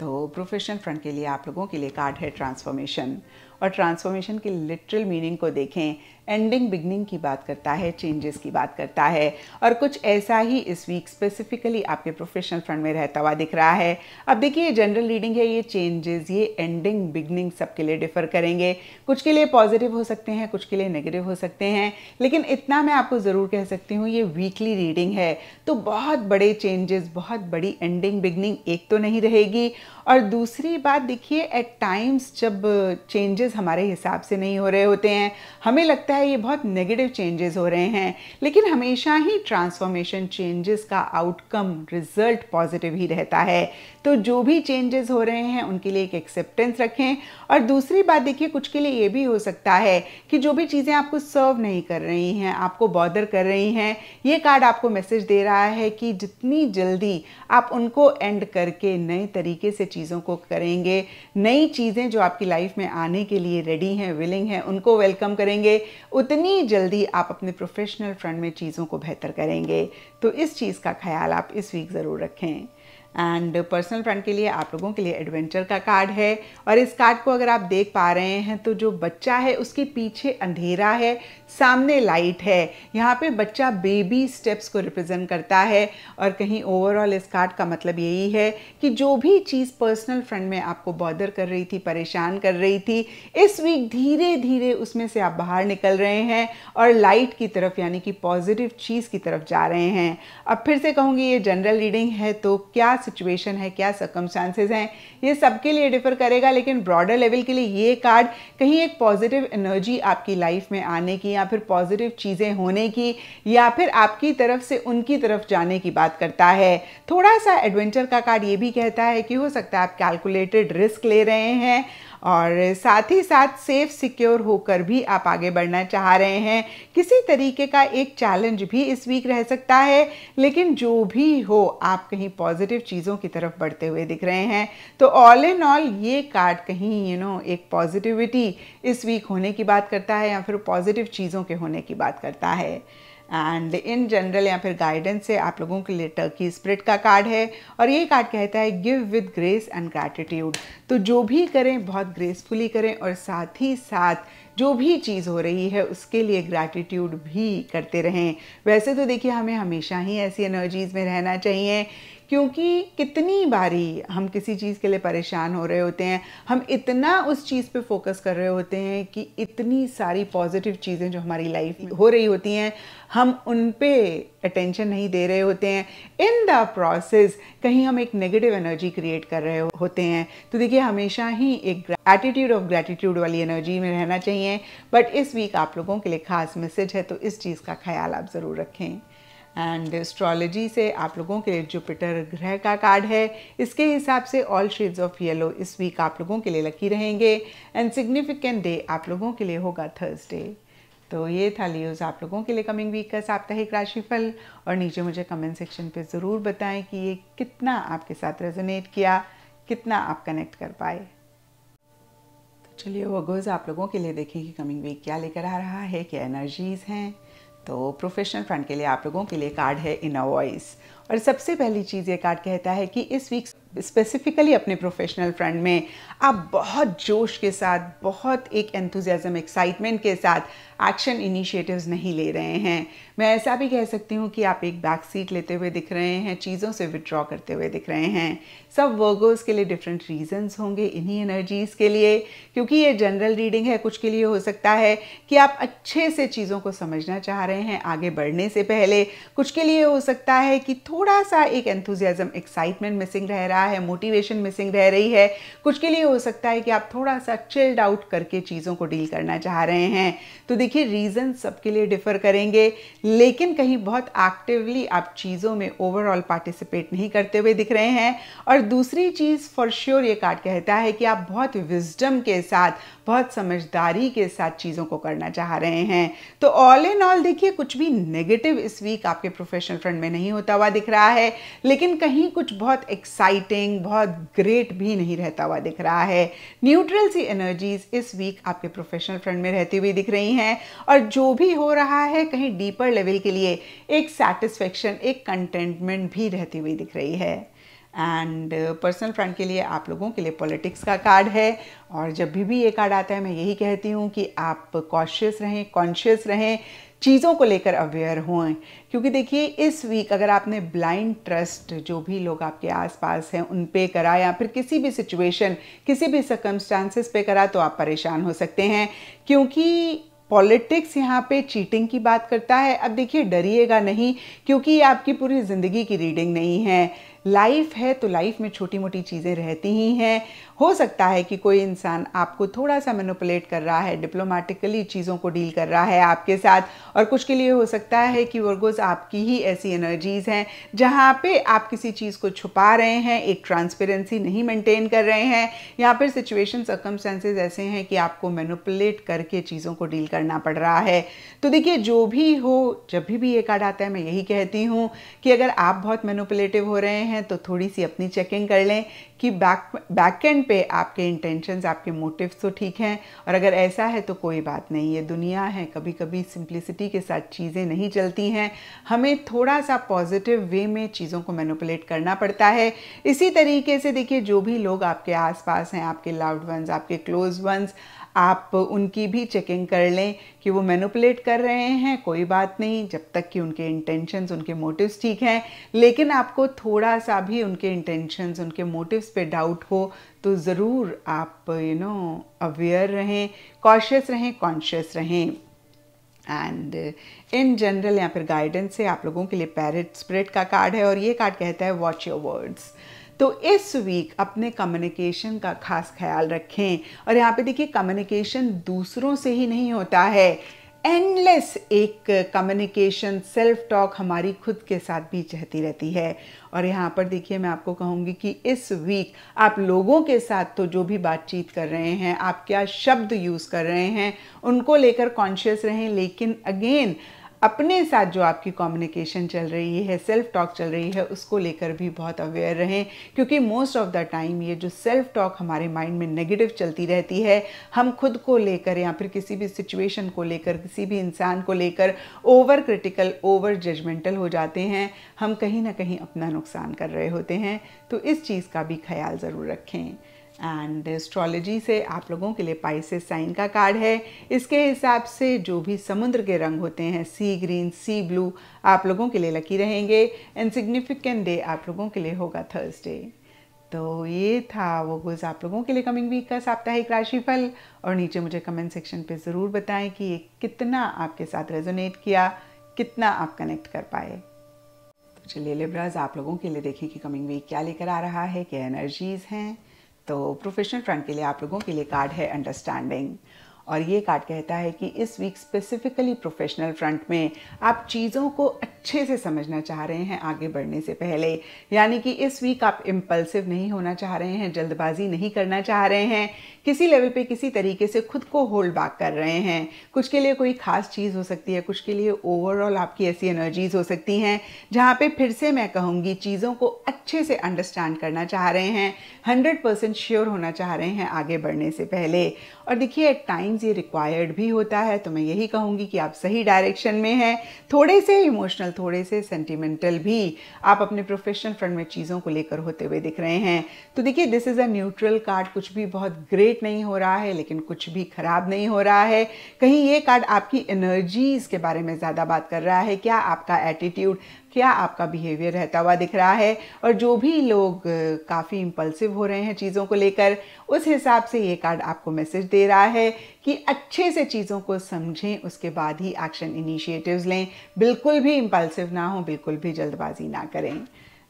तो प्रोफेशनल फ्रंट के लिए आप लोगों के लिए कार्ड है ट्रांसफॉर्मेशन और ट्रांसफॉर्मेशन की लिटरल मीनिंग को देखें एंडिंग बिगनिंग की बात करता है चेंजेस की बात करता है और कुछ ऐसा ही इस वीक स्पेसिफिकली आपके प्रोफेशनल फ्रंट में रहता हुआ दिख रहा है अब देखिए ये जनरल रीडिंग है ये चेंजेस ये एंडिंग बिगनिंग सबके लिए डिफर करेंगे कुछ के लिए पॉजिटिव हो सकते हैं कुछ के लिए नेगेटिव हो सकते हैं लेकिन इतना मैं आपको ज़रूर कह सकती हूँ ये वीकली रीडिंग है तो बहुत बड़े चेंजेस बहुत बड़ी एंडिंग बिगनिंग एक तो नहीं रहेगी और दूसरी बात देखिए एट टाइम्स जब चेंजेस हमारे हिसाब से नहीं हो रहे होते हैं हमें लगता लगता है ये बहुत नेगेटिव चेंजेस हो रहे हैं लेकिन हमेशा ही ट्रांसफॉर्मेशन चेंजेस का आउटकम रिजल्ट पॉजिटिव ही रहता है तो जो भी चेंजेस हो रहे हैं उनके लिए एक एक्सेप्टेंस रखें और दूसरी बात देखिए कुछ के लिए ये भी हो सकता है कि जो भी चीज़ें आपको सर्व नहीं कर रही हैं आपको बॉदर कर रही हैं ये कार्ड आपको मैसेज दे रहा है कि जितनी जल्दी आप उनको एंड करके नए तरीके से चीज़ों को करेंगे नई चीज़ें जो आपकी लाइफ में आने के लिए रेडी हैं विलिंग हैं उनको वेलकम करेंगे उतनी जल्दी आप अपने प्रोफेशनल फ्रंट में चीज़ों को बेहतर करेंगे तो इस चीज़ का ख्याल आप इस वीक ज़रूर रखें एंड पर्सनल फ्रेंड के लिए आप लोगों के लिए एडवेंचर का कार्ड है और इस कार्ड को अगर आप देख पा रहे हैं तो जो बच्चा है उसके पीछे अंधेरा है सामने लाइट है यहाँ पे बच्चा बेबी स्टेप्स को रिप्रेजेंट करता है और कहीं ओवरऑल इस कार्ड का मतलब यही है कि जो भी चीज़ पर्सनल फ्रेंड में आपको बॉदर कर रही थी परेशान कर रही थी इस वीक धीरे धीरे उसमें से आप बाहर निकल रहे हैं और लाइट की तरफ यानी कि पॉजिटिव चीज़ की तरफ जा रहे हैं अब फिर से कहूँगी ये जनरल रीडिंग है तो क्या सिचुएशन है क्या सर्कमस्टांसेज हैं ये सबके लिए डिफर करेगा लेकिन ब्रॉडर लेवल के लिए ये कार्ड कहीं एक पॉजिटिव एनर्जी आपकी लाइफ में आने की या फिर पॉजिटिव चीज़ें होने की या फिर आपकी तरफ से उनकी तरफ जाने की बात करता है थोड़ा सा एडवेंचर का कार्ड ये भी कहता है कि हो सकता है आप कैलकुलेटेड रिस्क ले रहे हैं और साथ ही साथ सेफ सिक्योर होकर भी आप आगे बढ़ना चाह रहे हैं किसी तरीके का एक चैलेंज भी इस वीक रह सकता है लेकिन जो भी हो आप कहीं पॉजिटिव चीज़ों की तरफ बढ़ते हुए दिख रहे हैं तो ऑल इन ऑल ये कार्ड कहीं यू you नो know, एक पॉजिटिविटी इस वीक होने की बात करता है या फिर पॉजिटिव चीज़ों के होने की बात करता है एंड इन जनरल या फिर गाइडेंस से आप लोगों के लिए टर्की स्प्रिट का कार्ड है और ये कार्ड कहता है give with grace and gratitude तो जो भी करें बहुत ग्रेसफुली करें और साथ ही साथ जो भी चीज़ हो रही है उसके लिए ग्रैटिट्यूड भी करते रहें वैसे तो देखिए हमें हमेशा ही ऐसी एनर्जीज़ में रहना चाहिए क्योंकि कितनी बारी हम किसी चीज़ के लिए परेशान हो रहे होते हैं हम इतना उस चीज़ पे फोकस कर रहे होते हैं कि इतनी सारी पॉजिटिव चीज़ें जो हमारी लाइफ में हो रही होती हैं हम उन पे अटेंशन नहीं दे रहे होते हैं इन द प्रोसेस कहीं हम एक नेगेटिव एनर्जी क्रिएट कर रहे होते हैं तो देखिए हमेशा ही एक एटीट्यूड ऑफ ग्रैटिट्यूड वाली एनर्जी में रहना चाहिए बट इस वीक आप लोगों के लिए खास मैसेज है तो इस चीज़ का ख्याल आप ज़रूर रखें एंड एस्ट्रोलॉजी से आप लोगों के लिए जुपिटर ग्रह का कार्ड है इसके हिसाब से ऑल शेड्स ऑफ येलो इस वीक आप लोगों के लिए लकी रहेंगे एंड सिग्निफिकेंट डे आप लोगों के लिए होगा थर्सडे तो ये था लियोज आप लोगों के लिए कमिंग वीक का साप्ताहिक राशिफल और नीचे मुझे कमेंट सेक्शन पे ज़रूर बताएं कि ये कितना आपके साथ रेजोनेट किया कितना आप कनेक्ट कर पाए तो चलिए वगोज आप लोगों के लिए देखें कि कमिंग वीक क्या लेकर आ रहा है क्या एनर्जीज़ हैं तो प्रोफेशनल फ्रंट के लिए आप लोगों के लिए कार्ड है इन वॉइस और सबसे पहली चीज़ ये कार्ड कहता है कि इस वीक स्पेसिफिकली अपने प्रोफेशनल फ्रंट में आप बहुत जोश के साथ बहुत एक एंथुजियाज़म एक्साइटमेंट के साथ एक्शन इनिशिएटिव्स नहीं ले रहे हैं मैं ऐसा भी कह सकती हूँ कि आप एक बैक सीट लेते हुए दिख रहे हैं चीज़ों से विड्रॉ करते हुए दिख रहे हैं सब वर्गोज़ के लिए डिफरेंट रीजंस होंगे इन्हीं एनर्जीज़ के लिए क्योंकि ये जनरल रीडिंग है कुछ के लिए हो सकता है कि आप अच्छे से चीज़ों को समझना चाह रहे हैं आगे बढ़ने से पहले कुछ के लिए हो सकता है कि थोड़ा सा एक एंथुजियाज़म एक्साइटमेंट मिसिंग रह रहा है मोटिवेशन मिसिंग रह रही है कुछ के लिए हो सकता है कि आप थोड़ा सा चिल्ड आउट करके चीज़ों को डील करना चाह रहे हैं तो देखिए रीज़न सबके लिए डिफ़र करेंगे लेकिन कहीं बहुत एक्टिवली आप चीज़ों में ओवरऑल पार्टिसिपेट नहीं करते हुए दिख रहे हैं और दूसरी चीज़ फॉर श्योर ये कार्ड कहता है कि आप बहुत विजडम के साथ बहुत समझदारी के साथ चीज़ों को करना चाह रहे हैं तो ऑल इन ऑल देखिए कुछ भी नेगेटिव इस वीक आपके प्रोफेशनल फ्रंट में नहीं होता हुआ दिख रहा है लेकिन कहीं कुछ बहुत एक्साइटिंग बहुत ग्रेट भी नहीं रहता हुआ दिख रहा है न्यूट्रल सी एनर्जीज इस वीक आपके प्रोफेशनल फ्रंट में रहती हुई दिख रही हैं और जो भी हो रहा है कहीं डीपर लेवल के लिए एक सेटिस्फेक्शन एक कंटेंटमेंट भी रहती हुई दिख रही है एंड पर्सनल फ्रेंड के लिए आप लोगों के लिए पॉलिटिक्स का कार्ड है और जब भी भी ये कार्ड आता है मैं यही कहती हूँ कि आप कॉशियस रहें कॉन्शियस रहें चीज़ों को लेकर अवेयर हों क्योंकि देखिए इस वीक अगर आपने ब्लाइंड ट्रस्ट जो भी लोग आपके आसपास हैं उन पे करा या फिर किसी भी सिचुएशन किसी भी सर्कमस्टांसिस पे करा तो आप परेशान हो सकते हैं क्योंकि पॉलिटिक्स यहाँ पे चीटिंग की बात करता है अब देखिए डरिएगा नहीं क्योंकि ये आपकी पूरी ज़िंदगी की रीडिंग नहीं है लाइफ है तो लाइफ में छोटी मोटी चीज़ें रहती ही हैं हो सकता है कि कोई इंसान आपको थोड़ा सा मेनोपलेट कर रहा है डिप्लोमेटिकली चीज़ों को डील कर रहा है आपके साथ और कुछ के लिए हो सकता है कि वर्गोज आपकी ही ऐसी एनर्जीज़ हैं जहाँ पे आप किसी चीज़ को छुपा रहे हैं एक ट्रांसपेरेंसी नहीं मेंटेन कर रहे हैं यहाँ पर सिचुएशन सर्कमस्टेंसेज ऐसे हैं कि आपको मेनोपलेट करके चीज़ों को डील करना पड़ रहा है तो देखिए जो भी हो जब भी भी ये कार्ड आता है मैं यही कहती हूँ कि अगर आप बहुत मेनोपलेटिव हो रहे हैं तो थोड़ी सी अपनी चेकिंग कर लें कि बैक बैक एंड पे आपके इंटेंशंस आपके मोटिव्स तो ठीक हैं और अगर ऐसा है तो कोई बात नहीं ये दुनिया है कभी कभी सिंप्लिसिटी के साथ चीज़ें नहीं चलती हैं हमें थोड़ा सा पॉजिटिव वे में चीज़ों को मैनुपलेट करना पड़ता है इसी तरीके से देखिए जो भी लोग आपके आसपास हैं आपके लाउड वंस आपके क्लोज वंस आप उनकी भी चेकिंग कर लें कि वो मैनुपलेट कर रहे हैं कोई बात नहीं जब तक कि उनके इंटेंशंस उनके मोटिव्स ठीक हैं लेकिन आपको थोड़ा सा भी उनके इंटेंशंस उनके मोटिव्स पे डाउट हो तो ज़रूर आप यू नो अवेयर रहें कॉशियस रहें कॉन्शियस रहें एंड इन जनरल या फिर गाइडेंस से आप लोगों के लिए पैरट स्प्रिट का कार्ड है और ये कार्ड कहता है वॉच योर वर्ड्स तो इस वीक अपने कम्युनिकेशन का खास ख्याल रखें और यहाँ पे देखिए कम्युनिकेशन दूसरों से ही नहीं होता है एंडलेस एक कम्युनिकेशन सेल्फ टॉक हमारी खुद के साथ भी चहती रहती है और यहाँ पर देखिए मैं आपको कहूँगी कि इस वीक आप लोगों के साथ तो जो भी बातचीत कर रहे हैं आप क्या शब्द यूज़ कर रहे हैं उनको लेकर कॉन्शियस रहें लेकिन अगेन अपने साथ जो आपकी कम्युनिकेशन चल रही है सेल्फ टॉक चल रही है उसको लेकर भी बहुत अवेयर रहें क्योंकि मोस्ट ऑफ द टाइम ये जो सेल्फ टॉक हमारे माइंड में नेगेटिव चलती रहती है हम खुद को लेकर या फिर किसी भी सिचुएशन को लेकर किसी भी इंसान को लेकर ओवर क्रिटिकल ओवर जजमेंटल हो जाते हैं हम कहीं ना कहीं अपना नुकसान कर रहे होते हैं तो इस चीज़ का भी ख्याल ज़रूर रखें एंड एस्ट्रोलॉजी से आप लोगों के लिए पाइसे साइन का कार्ड है इसके हिसाब से जो भी समुद्र के रंग होते हैं सी ग्रीन सी ब्लू आप लोगों के लिए लकी रहेंगे एंड सिग्निफिकेंट डे आप लोगों के लिए होगा थर्सडे तो ये था वो गुज आप लोगों के लिए कमिंग वीक का साप्ताहिक राशिफल और नीचे मुझे कमेंट सेक्शन पे ज़रूर बताएं कि ये कितना आपके साथ रेजोनेट किया कितना आप कनेक्ट कर पाए तो चलिए लिब्राज आप लोगों के लिए देखें कि कमिंग वीक क्या लेकर आ रहा है क्या एनर्जीज़ हैं तो प्रोफेशनल फ्रंट के लिए आप लोगों के लिए कार्ड है अंडरस्टैंडिंग और ये कार्ड कहता है कि इस वीक स्पेसिफिकली प्रोफेशनल फ्रंट में आप चीज़ों को अच्छे से समझना चाह रहे हैं आगे बढ़ने से पहले यानी कि इस वीक आप इम्पल्सिव नहीं होना चाह रहे हैं जल्दबाजी नहीं करना चाह रहे हैं किसी लेवल पे किसी तरीके से खुद को होल्ड बैक कर रहे हैं कुछ के लिए कोई खास चीज़ हो सकती है कुछ के लिए ओवरऑल आपकी ऐसी एनर्जीज हो सकती हैं जहाँ पे फिर से मैं कहूँगी चीज़ों को अच्छे से अंडरस्टैंड करना चाह रहे हैं हंड्रेड परसेंट श्योर होना चाह रहे हैं आगे बढ़ने से पहले और देखिए एट टाइम्स टाइम्स ये रिक्वायर्ड भी होता है तो मैं यही कहूँगी कि आप सही डायरेक्शन में हैं थोड़े से इमोशनल थोड़े से सेंटिमेंटल भी आप अपने प्रोफेशनल फ्रंट में चीज़ों को लेकर होते हुए दिख रहे हैं तो देखिए this is a neutral card कुछ भी बहुत ग्रेट नहीं हो रहा है लेकिन कुछ भी ख़राब नहीं हो रहा है कहीं ये कार्ड आपकी एनर्जीज़ के बारे में ज़्यादा बात कर रहा है क्या आपका एटीट्यूड क्या आपका बिहेवियर रहता हुआ दिख रहा है और जो भी लोग काफ़ी इम्पल्सिव हो रहे हैं चीज़ों को लेकर उस हिसाब से ये कार्ड आपको मैसेज दे रहा है कि अच्छे से चीज़ों को समझें उसके बाद ही एक्शन इनिशिएटिव्स लें बिल्कुल भी इम्पल्सिव ना हो बिल्कुल भी जल्दबाजी ना करें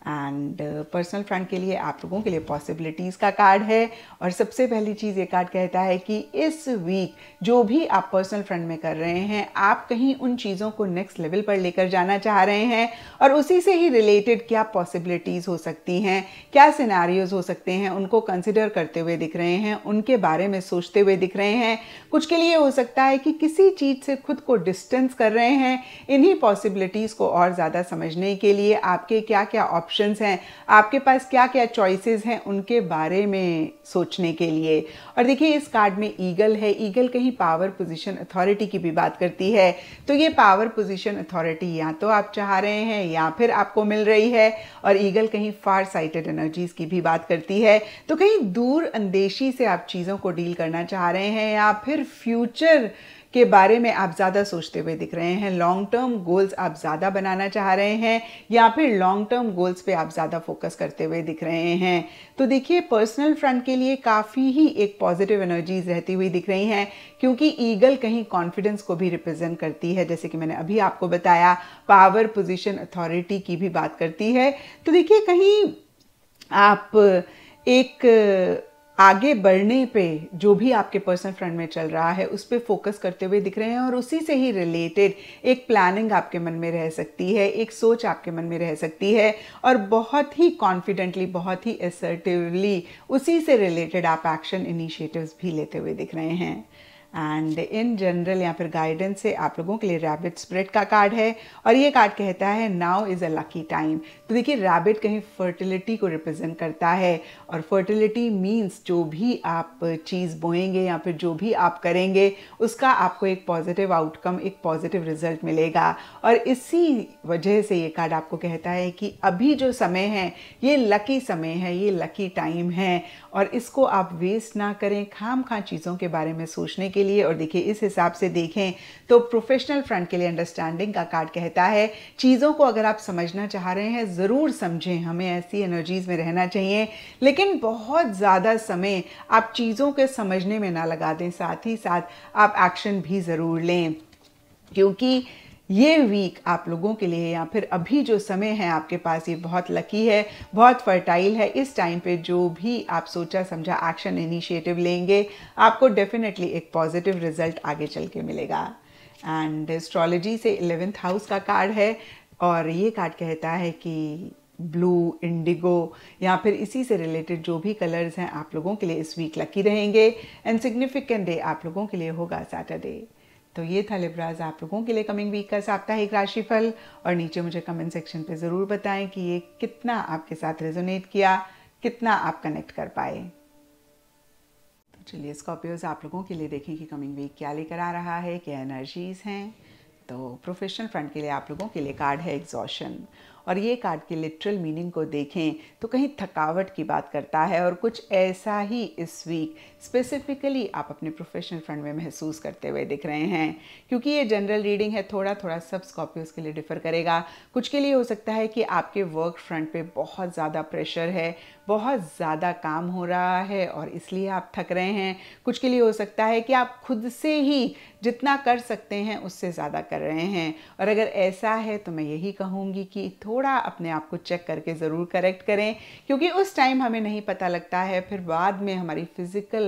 एंड पर्सनल फ्रेंड के लिए आप लोगों के लिए पॉसिबिलिटीज़ का कार्ड है और सबसे पहली चीज़ ये कार्ड कहता है कि इस वीक जो भी आप पर्सनल फ्रेंड में कर रहे हैं आप कहीं उन चीज़ों को नेक्स्ट लेवल पर लेकर जाना चाह रहे हैं और उसी से ही रिलेटेड क्या पॉसिबिलिटीज़ हो सकती हैं क्या सिनारियोज़ हो सकते हैं उनको कंसिडर करते हुए दिख रहे हैं उनके बारे में सोचते हुए दिख रहे हैं कुछ के लिए हो सकता है कि किसी चीज़ से खुद को डिस्टेंस कर रहे हैं इन्हीं पॉसिबिलिटीज़ को और ज़्यादा समझने के लिए आपके क्या क्या ऑप्शन ऑप्शंस हैं आपके पास क्या क्या चॉइसेस हैं उनके बारे में सोचने के लिए और देखिए इस कार्ड में ईगल है ईगल कहीं पावर पोजीशन अथॉरिटी की भी बात करती है तो ये पावर पोजीशन अथॉरिटी या तो आप चाह रहे हैं या फिर आपको मिल रही है और ईगल कहीं फार साइटेड एनर्जीज की भी बात करती है तो कहीं दूर अंदेशी से आप चीज़ों को डील करना चाह रहे हैं या फिर फ्यूचर के बारे में आप ज़्यादा सोचते हुए दिख रहे हैं लॉन्ग टर्म गोल्स आप ज़्यादा बनाना चाह रहे हैं या फिर लॉन्ग टर्म गोल्स पे आप ज़्यादा फोकस करते हुए दिख रहे हैं तो देखिए पर्सनल फ्रंट के लिए काफ़ी ही एक पॉजिटिव एनर्जीज रहती हुई दिख रही हैं क्योंकि ईगल कहीं कॉन्फिडेंस को भी रिप्रेजेंट करती है जैसे कि मैंने अभी आपको बताया पावर पोजिशन अथॉरिटी की भी बात करती है तो देखिए कहीं आप एक आगे बढ़ने पे जो भी आपके पर्सनल फ्रंट में चल रहा है उस पर फोकस करते हुए दिख रहे हैं और उसी से ही रिलेटेड एक प्लानिंग आपके मन में रह सकती है एक सोच आपके मन में रह सकती है और बहुत ही कॉन्फिडेंटली बहुत ही असर्टिवली उसी से रिलेटेड आप एक्शन इनिशिएटिव्स भी लेते हुए दिख रहे हैं एंड इन जनरल या फिर गाइडेंस से आप लोगों के लिए रैबिट स्प्रेड का कार्ड है और ये कार्ड कहता है now is a lucky time तो देखिए रैबिट कहीं फर्टिलिटी को रिप्रेजेंट करता है और फर्टिलिटी मीन्स जो भी आप चीज़ बोएंगे या फिर जो भी आप करेंगे उसका आपको एक पॉजिटिव आउटकम एक पॉजिटिव रिजल्ट मिलेगा और इसी वजह से ये कार्ड आपको कहता है कि अभी जो समय है ये लकी समय है ये लकी टाइम है और इसको आप वेस्ट ना करें खाम खा चीज़ों के बारे में सोचने के लिए और देखिए इस हिसाब से देखें तो प्रोफेशनल फ्रंट के लिए अंडरस्टैंडिंग का कार्ड कहता है चीज़ों को अगर आप समझना चाह रहे हैं ज़रूर समझें हमें ऐसी एनर्जीज़ में रहना चाहिए लेकिन बहुत ज़्यादा समय आप चीज़ों के समझने में ना लगा दें साथ ही साथ आप एक्शन भी ज़रूर लें क्योंकि ये वीक आप लोगों के लिए या फिर अभी जो समय है आपके पास ये बहुत लकी है बहुत फर्टाइल है इस टाइम पे जो भी आप सोचा समझा एक्शन इनिशिएटिव लेंगे आपको डेफिनेटली एक पॉजिटिव रिजल्ट आगे चल के मिलेगा एंड एस्ट्रोलॉजी से इलेवेंथ हाउस का कार्ड है और ये कार्ड कहता है कि ब्लू इंडिगो या फिर इसी से रिलेटेड जो भी कलर्स हैं आप लोगों के लिए इस वीक लकी रहेंगे एंड सिग्निफिकेंट डे आप लोगों के लिए होगा सैटरडे तो ये था लिब्राज आप लोगों के लिए कमिंग वीक का साप्ताहिक राशिफल और नीचे मुझे कमेंट सेक्शन पे ज़रूर बताएं कि ये कितना आपके साथ रेजोनेट किया कितना आप कनेक्ट कर पाए तो चलिए स्कॉर्पियोज आप लोगों के लिए देखें कि कमिंग वीक क्या लेकर आ रहा है क्या एनर्जीज हैं तो प्रोफेशनल फ्रंट के लिए आप लोगों के लिए कार्ड है एग्जॉशन और ये कार्ड की लिटरल मीनिंग को देखें तो कहीं थकावट की बात करता है और कुछ ऐसा ही इस वीक स्पेसिफिकली आप अपने प्रोफेशनल फ्रंट में महसूस करते हुए दिख रहे हैं क्योंकि ये जनरल रीडिंग है थोड़ा थोड़ा सब स्कॉर्पियो के लिए डिफर करेगा कुछ के लिए हो सकता है कि आपके वर्क फ्रंट पे बहुत ज़्यादा प्रेशर है बहुत ज़्यादा काम हो रहा है और इसलिए आप थक रहे हैं कुछ के लिए हो सकता है कि आप खुद से ही जितना कर सकते हैं उससे ज़्यादा कर रहे हैं और अगर ऐसा है तो मैं यही कहूँगी कि थोड़ा अपने आप को चेक करके ज़रूर करेक्ट करें क्योंकि उस टाइम हमें नहीं पता लगता है फिर बाद में हमारी फिज़िकल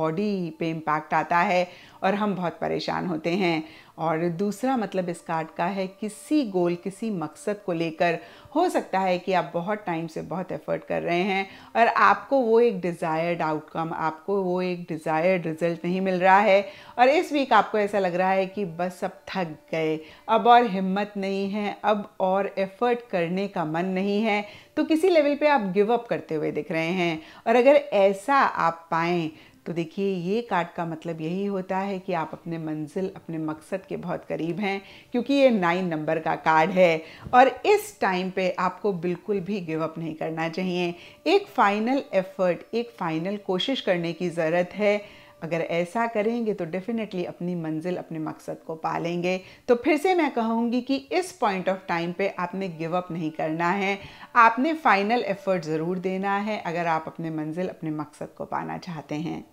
बॉडी पे इम्पैक्ट आता है और हम बहुत परेशान होते हैं और दूसरा मतलब इस कार्ड का है किसी गोल किसी मकसद को लेकर हो सकता है कि आप बहुत टाइम से बहुत एफर्ट कर रहे हैं और आपको वो एक डिज़ायर्ड आउटकम आपको वो एक डिज़ायर्ड रिजल्ट नहीं मिल रहा है और इस वीक आपको ऐसा लग रहा है कि बस अब थक गए अब और हिम्मत नहीं है अब और एफर्ट करने का मन नहीं है तो किसी लेवल पे आप गिव अप करते हुए दिख रहे हैं और अगर ऐसा आप पाएँ तो देखिए ये कार्ड का मतलब यही होता है कि आप अपने मंजिल अपने मकसद के बहुत करीब हैं क्योंकि ये नाइन नंबर का कार्ड है और इस टाइम पे आपको बिल्कुल भी गिव अप नहीं करना चाहिए एक फ़ाइनल एफर्ट एक फ़ाइनल कोशिश करने की ज़रूरत है अगर ऐसा करेंगे तो डेफ़िनेटली अपनी मंजिल अपने मकसद को पालेंगे तो फिर से मैं कहूँगी कि इस पॉइंट ऑफ टाइम पे आपने गिव अप नहीं करना है आपने फ़ाइनल एफ़र्ट ज़रूर देना है अगर आप अपने मंजिल अपने मकसद को पाना चाहते हैं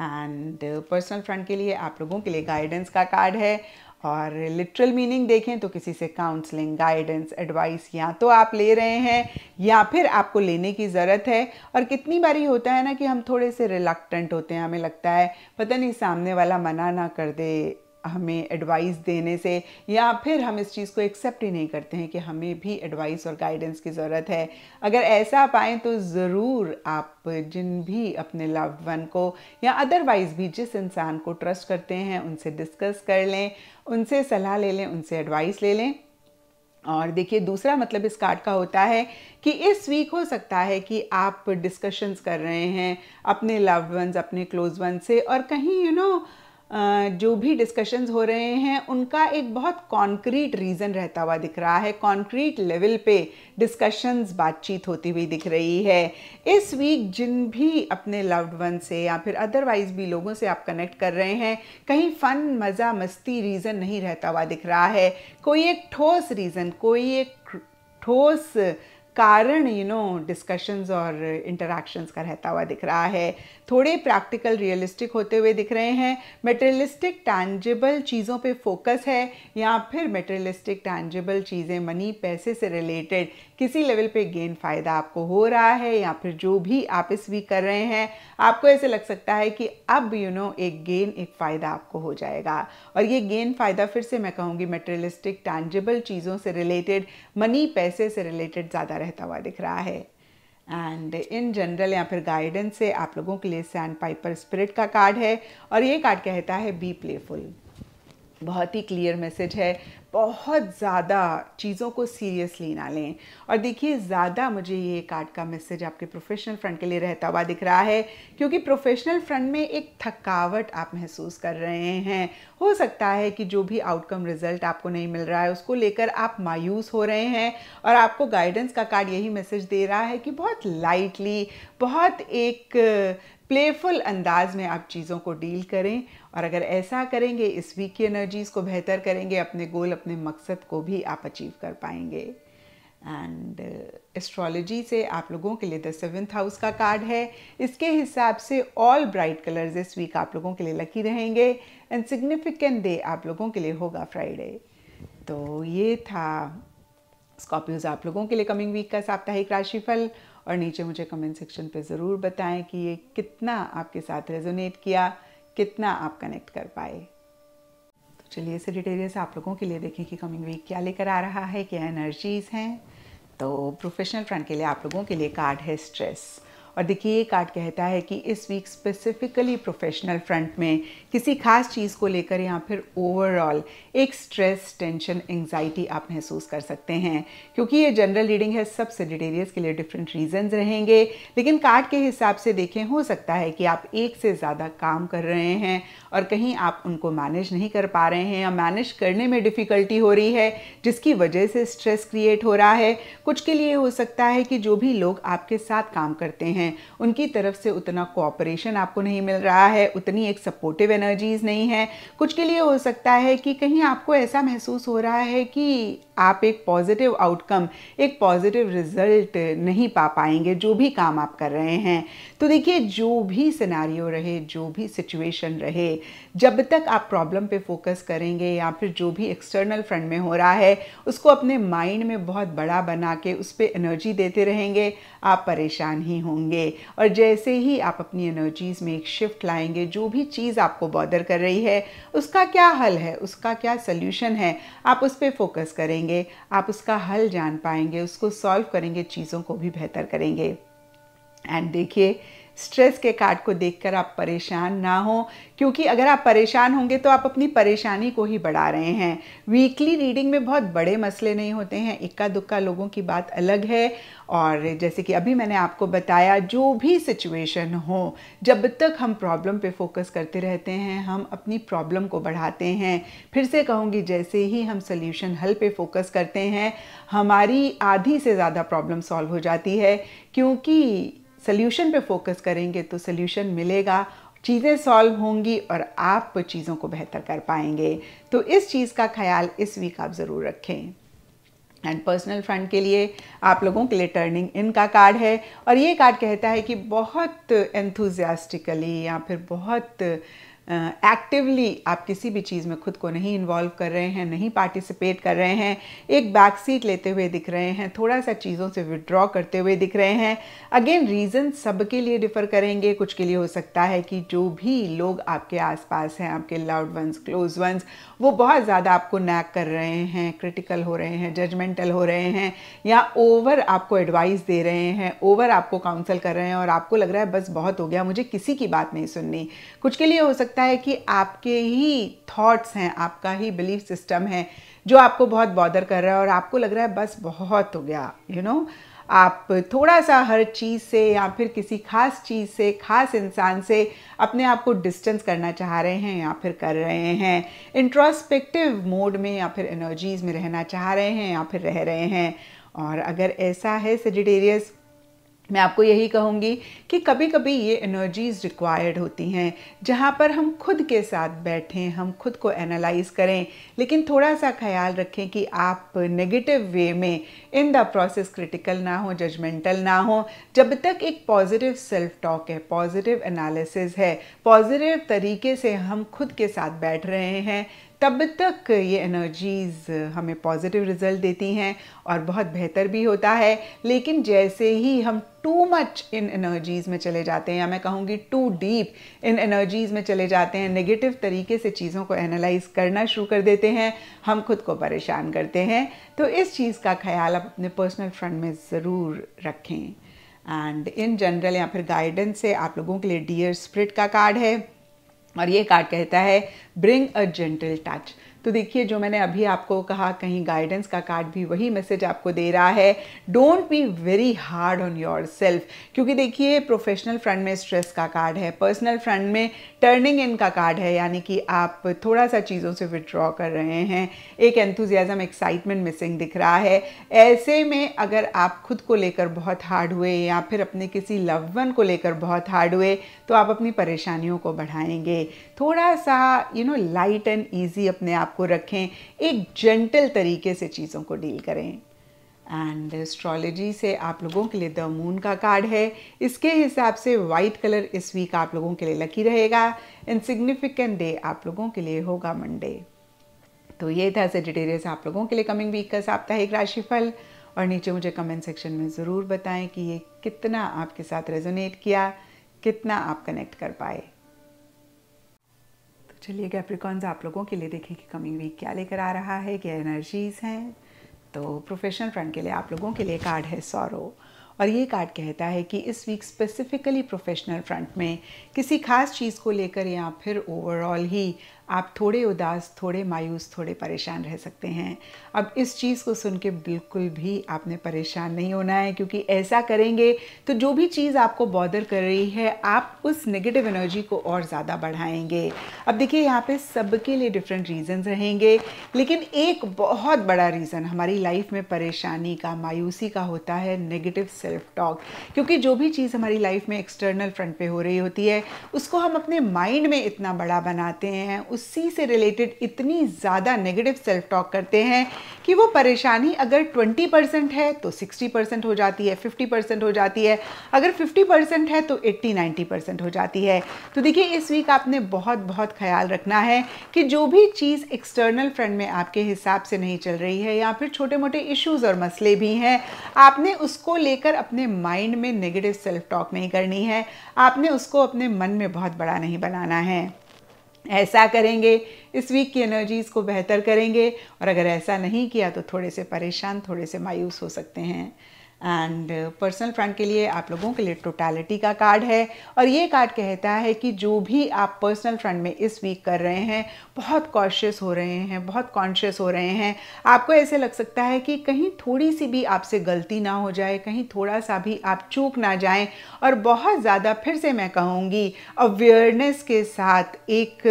एंड पर्सनल फ्रंट के लिए आप लोगों के लिए गाइडेंस का कार्ड है और लिटरल मीनिंग देखें तो किसी से काउंसलिंग गाइडेंस एडवाइस या तो आप ले रहे हैं या फिर आपको लेने की ज़रूरत है और कितनी बारी होता है ना कि हम थोड़े से रिलक्टेंट होते हैं हमें लगता है पता नहीं सामने वाला मना ना कर दे हमें एडवाइस देने से या फिर हम इस चीज़ को एक्सेप्ट ही नहीं करते हैं कि हमें भी एडवाइस और गाइडेंस की ज़रूरत है अगर ऐसा पाएँ तो ज़रूर आप जिन भी अपने लव्ड वन को या अदरवाइज़ भी जिस इंसान को ट्रस्ट करते हैं उनसे डिस्कस कर लें उनसे सलाह ले लें उनसे एडवाइस ले लें और देखिए दूसरा मतलब इस कार्ड का होता है कि इस वीक हो सकता है कि आप डिस्कशंस कर रहे हैं अपने लव्ड वंस अपने क्लोज वन से और कहीं यू you नो know, जो भी डिस्कशंस हो रहे हैं उनका एक बहुत कॉन्क्रीट रीज़न रहता हुआ दिख रहा है कॉन्क्रीट लेवल पे डिस्कशंस बातचीत होती हुई दिख रही है इस वीक जिन भी अपने लव्ड वन से या फिर अदरवाइज भी लोगों से आप कनेक्ट कर रहे हैं कहीं फ़न मज़ा मस्ती रीज़न नहीं रहता हुआ दिख रहा है कोई एक ठोस रीज़न कोई एक ठोस कारण यू नो डिस्कशंस और इंटरेक्शंस का रहता हुआ दिख रहा है थोड़े प्रैक्टिकल रियलिस्टिक होते हुए दिख रहे हैं मेटेरियलिस्टिक टैंजिबल चीज़ों पे फोकस है या फिर मेटेरियलिस्टिक टैंजिबल चीज़ें मनी पैसे से रिलेटेड किसी लेवल पे गेन फ़ायदा आपको हो रहा है या फिर जो भी आप इस वीक कर रहे हैं आपको ऐसे लग सकता है कि अब यू you नो know, एक गेन एक फ़ायदा आपको हो जाएगा और ये गेन फ़ायदा फिर से मैं कहूँगी मेटेरियलिस्टिक टैंजेबल चीज़ों से रिलेटेड मनी पैसे से रिलेटेड ज़्यादा रहता हुआ दिख रहा है एंड इन जनरल या फिर गाइडेंस से आप लोगों के लिए सैंड पाइपर स्पिरिट का कार्ड है और ये कार्ड कहता है बी प्लेफुल बहुत ही क्लियर मैसेज है बहुत ज़्यादा चीज़ों को सीरियसली ना लें और देखिए ज़्यादा मुझे ये कार्ड का मैसेज आपके प्रोफेशनल फ्रंट के लिए रहता हुआ दिख रहा है क्योंकि प्रोफेशनल फ्रंट में एक थकावट आप महसूस कर रहे हैं हो सकता है कि जो भी आउटकम रिजल्ट आपको नहीं मिल रहा है उसको लेकर आप मायूस हो रहे हैं और आपको गाइडेंस का कार्ड यही मैसेज दे रहा है कि बहुत लाइटली बहुत एक प्लेफुल अंदाज में आप चीज़ों को डील करें और अगर ऐसा करेंगे इस वीक की एनर्जीज़ को बेहतर करेंगे अपने गोल अपने मकसद को भी आप अचीव कर पाएंगे एंड एस्ट्रोलॉजी uh, से आप लोगों के लिए द सेवेंथ हाउस का कार्ड है इसके हिसाब से ऑल ब्राइट कलर्स इस वीक आप लोगों के लिए लकी रहेंगे एंड सिग्निफिकेंट डे आप लोगों के लिए होगा फ्राइडे तो ये था स्कॉर्पियोज आप लोगों के लिए कमिंग वीक का साप्ताहिक राशिफल और नीचे मुझे कमेंट सेक्शन पे ज़रूर बताएं कि ये कितना आपके साथ रेजोनेट किया कितना आप कनेक्ट कर पाए तो चलिए सेजिटेरियस आप लोगों के लिए देखें कि कमिंग वीक क्या लेकर आ रहा है क्या एनर्जीज़ हैं तो प्रोफेशनल फ्रंट के लिए आप लोगों के लिए कार्ड है स्ट्रेस और देखिए ये कार्ड कहता है कि इस वीक स्पेसिफिकली प्रोफेशनल फ्रंट में किसी खास चीज़ को लेकर या फिर ओवरऑल एक स्ट्रेस टेंशन एंग्जाइटी आप महसूस कर सकते हैं क्योंकि ये जनरल रीडिंग है सब सेडिटेरियस के लिए डिफरेंट रीजंस रहेंगे लेकिन कार्ड के हिसाब से देखें हो सकता है कि आप एक से ज़्यादा काम कर रहे हैं और कहीं आप उनको मैनेज नहीं कर पा रहे हैं या मैनेज करने में डिफ़िकल्टी हो रही है जिसकी वजह से स्ट्रेस क्रिएट हो रहा है कुछ के लिए हो सकता है कि जो भी लोग आपके साथ काम करते हैं हैं उनकी तरफ से उतना कॉपरेशन आपको नहीं मिल रहा है उतनी एक सपोर्टिव एनर्जीज नहीं है कुछ के लिए हो सकता है कि कहीं आपको ऐसा महसूस हो रहा है कि आप एक पॉजिटिव आउटकम एक पॉजिटिव रिजल्ट नहीं पा पाएंगे जो भी काम आप कर रहे हैं तो देखिए जो भी सिनारियो रहे जो भी सिचुएशन रहे जब तक आप प्रॉब्लम पे फोकस करेंगे या फिर जो भी एक्सटर्नल फ्रंट में हो रहा है उसको अपने माइंड में बहुत बड़ा बना के उस पर एनर्जी देते रहेंगे आप परेशान ही होंगे करेंगे और जैसे ही आप अपनी एनर्जीज़ में एक शिफ्ट लाएंगे जो भी चीज़ आपको बॉदर कर रही है उसका क्या हल है उसका क्या सल्यूशन है आप उस पर फोकस करेंगे आप उसका हल जान पाएंगे उसको सॉल्व करेंगे चीज़ों को भी बेहतर करेंगे एंड देखिए स्ट्रेस के कार्ड को देखकर आप परेशान ना हो क्योंकि अगर आप परेशान होंगे तो आप अपनी परेशानी को ही बढ़ा रहे हैं वीकली रीडिंग में बहुत बड़े मसले नहीं होते हैं इक्का दुक्का लोगों की बात अलग है और जैसे कि अभी मैंने आपको बताया जो भी सिचुएशन हो जब तक हम प्रॉब्लम पे फोकस करते रहते हैं हम अपनी प्रॉब्लम को बढ़ाते हैं फिर से कहूँगी जैसे ही हम सल्यूशन हल पे फोकस करते हैं हमारी आधी से ज़्यादा प्रॉब्लम सॉल्व हो जाती है क्योंकि सोल्यूशन पे फोकस करेंगे तो सोल्यूशन मिलेगा चीज़ें सॉल्व होंगी और आप चीज़ों को बेहतर कर पाएंगे तो इस चीज़ का ख्याल इस वीक आप ज़रूर रखें एंड पर्सनल फ्रंट के लिए आप लोगों के लिए टर्निंग इन का कार्ड है और ये कार्ड कहता है कि बहुत एंथुजियास्टिकली या फिर बहुत एक्टिवली आप किसी भी चीज़ में खुद को नहीं इन्वॉल्व कर रहे हैं नहीं पार्टिसिपेट कर रहे हैं एक बैक सीट लेते हुए दिख रहे हैं थोड़ा सा चीज़ों से विड्रॉ करते हुए दिख रहे हैं अगेन रीज़न सबके लिए डिफ़र करेंगे कुछ के लिए हो सकता है कि जो भी लोग आपके आसपास हैं आपके लाउड वंस क्लोज वंस वो बहुत ज़्यादा आपको नैक कर रहे हैं क्रिटिकल हो रहे हैं जजमेंटल हो रहे हैं या ओवर आपको एडवाइस दे रहे हैं ओवर आपको काउंसिल कर रहे हैं और आपको लग रहा है बस बहुत हो गया मुझे किसी की बात नहीं सुननी कुछ के लिए हो सकता सकता है कि आपके ही थॉट्स हैं आपका ही बिलीफ सिस्टम है जो आपको बहुत बॉदर कर रहा है और आपको लग रहा है बस बहुत हो गया यू you नो know? आप थोड़ा सा हर चीज़ से या फिर किसी खास चीज़ से खास इंसान से अपने आप को डिस्टेंस करना चाह रहे हैं या फिर कर रहे हैं इंट्रोस्पेक्टिव मोड में या फिर एनर्जीज में रहना चाह रहे हैं या फिर रह रहे हैं और अगर ऐसा है सेजिटेरियस मैं आपको यही कहूँगी कि कभी कभी ये एनर्जीज़ रिक्वायर्ड होती हैं जहाँ पर हम खुद के साथ बैठें हम खुद को एनालाइज करें लेकिन थोड़ा सा ख्याल रखें कि आप नेगेटिव वे में इन द प्रोसेस क्रिटिकल ना हो जजमेंटल ना हो जब तक एक पॉजिटिव सेल्फ टॉक है पॉजिटिव एनालिसिस है पॉजिटिव तरीके से हम खुद के साथ बैठ रहे हैं तब तक ये एनर्जीज़ हमें पॉजिटिव रिजल्ट देती हैं और बहुत बेहतर भी होता है लेकिन जैसे ही हम टू मच इन एनर्जीज़ में चले जाते हैं या मैं कहूँगी टू डीप इन एनर्जीज़ में चले जाते हैं नेगेटिव तरीके से चीज़ों को एनालाइज करना शुरू कर देते हैं हम खुद को परेशान करते हैं तो इस चीज़ का ख्याल आप अपने पर्सनल फ्रंट में ज़रूर रखें एंड इन जनरल या फिर गाइडेंस से आप लोगों के लिए डियर स्प्रिट का कार्ड है और ये कार्ड कहता है ब्रिंग अ जेंटल टच तो देखिए जो मैंने अभी आपको कहा कहीं गाइडेंस का कार्ड भी वही मैसेज आपको दे रहा है don't be very hard on yourself क्योंकि देखिए प्रोफेशनल फ्रंट में स्ट्रेस का कार्ड है पर्सनल फ्रंट में टर्निंग इन का कार्ड है यानी कि आप थोड़ा सा चीज़ों से विड्रॉ कर रहे हैं एक एंथुजियाज़म एक्साइटमेंट मिसिंग दिख रहा है ऐसे में अगर आप खुद को लेकर बहुत हार्ड हुए या फिर अपने किसी लवन को लेकर बहुत हार्ड हुए तो आप अपनी परेशानियों को बढ़ाएंगे थोड़ा सा you know light and easy अपने आप को रखें एक जेंटल तरीके से चीज़ों को डील करें एंड एस्ट्रोलॉजी से आप लोगों के लिए द मून का कार्ड है इसके हिसाब से वाइट कलर इस वीक आप लोगों के लिए लकी रहेगा एंड सिग्निफिकेंट डे आप लोगों के लिए होगा मंडे तो ये था सेजिटेरियस आप लोगों के लिए कमिंग वीक का साप्ताहिक राशिफल और नीचे मुझे कमेंट सेक्शन में ज़रूर बताएं कि ये कितना आपके साथ रेजोनेट किया कितना आप कनेक्ट कर पाए चलिए कैप्रिकॉन्स आप लोगों के लिए देखें कि कमिंग वीक क्या लेकर आ रहा है क्या एनर्जीज़ हैं तो प्रोफेशनल फ्रंट के लिए आप लोगों के लिए कार्ड है सौरव और ये कार्ड कहता है कि इस वीक स्पेसिफिकली प्रोफेशनल फ्रंट में किसी खास चीज़ को लेकर या फिर ओवरऑल ही आप थोड़े उदास थोड़े मायूस थोड़े परेशान रह सकते हैं अब इस चीज़ को सुन के बिल्कुल भी आपने परेशान नहीं होना है क्योंकि ऐसा करेंगे तो जो भी चीज़ आपको बॉदर कर रही है आप उस नेगेटिव एनर्जी को और ज़्यादा बढ़ाएंगे अब देखिए यहाँ पे सबके लिए डिफरेंट रीजंस रहेंगे लेकिन एक बहुत बड़ा रीज़न हमारी लाइफ में परेशानी का मायूसी का होता है नेगेटिव सेल्फ टॉक क्योंकि जो भी चीज़ हमारी लाइफ में एक्सटर्नल फ्रंट पर हो रही होती है उसको हम अपने माइंड में इतना बड़ा बनाते हैं उसी से रिलेटेड इतनी ज़्यादा नेगेटिव सेल्फ टॉक करते हैं कि वो परेशानी अगर 20 परसेंट है तो 60 परसेंट हो जाती है 50 परसेंट हो जाती है अगर 50 परसेंट है तो 80 90 परसेंट हो जाती है तो देखिए इस वीक आपने बहुत बहुत ख्याल रखना है कि जो भी चीज़ एक्सटर्नल फ्रेंड में आपके हिसाब से नहीं चल रही है या फिर छोटे मोटे इश्यूज़ और मसले भी हैं आपने उसको लेकर अपने माइंड में नेगेटिव सेल्फ टॉक नहीं करनी है आपने उसको अपने मन में बहुत बड़ा नहीं बनाना है ऐसा करेंगे इस वीक की एनर्जीज़ को बेहतर करेंगे और अगर ऐसा नहीं किया तो थोड़े से परेशान थोड़े से मायूस हो सकते हैं एंड पर्सनल फ्रंट के लिए आप लोगों के लिए टोटालिटी का कार्ड है और ये कार्ड कहता है कि जो भी आप पर्सनल फ्रंट में इस वीक कर रहे हैं बहुत कॉशियस हो रहे हैं बहुत कॉन्शियस हो रहे हैं आपको ऐसे लग सकता है कि कहीं थोड़ी सी भी आपसे गलती ना हो जाए कहीं थोड़ा सा भी आप चूक ना जाए और बहुत ज़्यादा फिर से मैं कहूँगी अवेयरनेस के साथ एक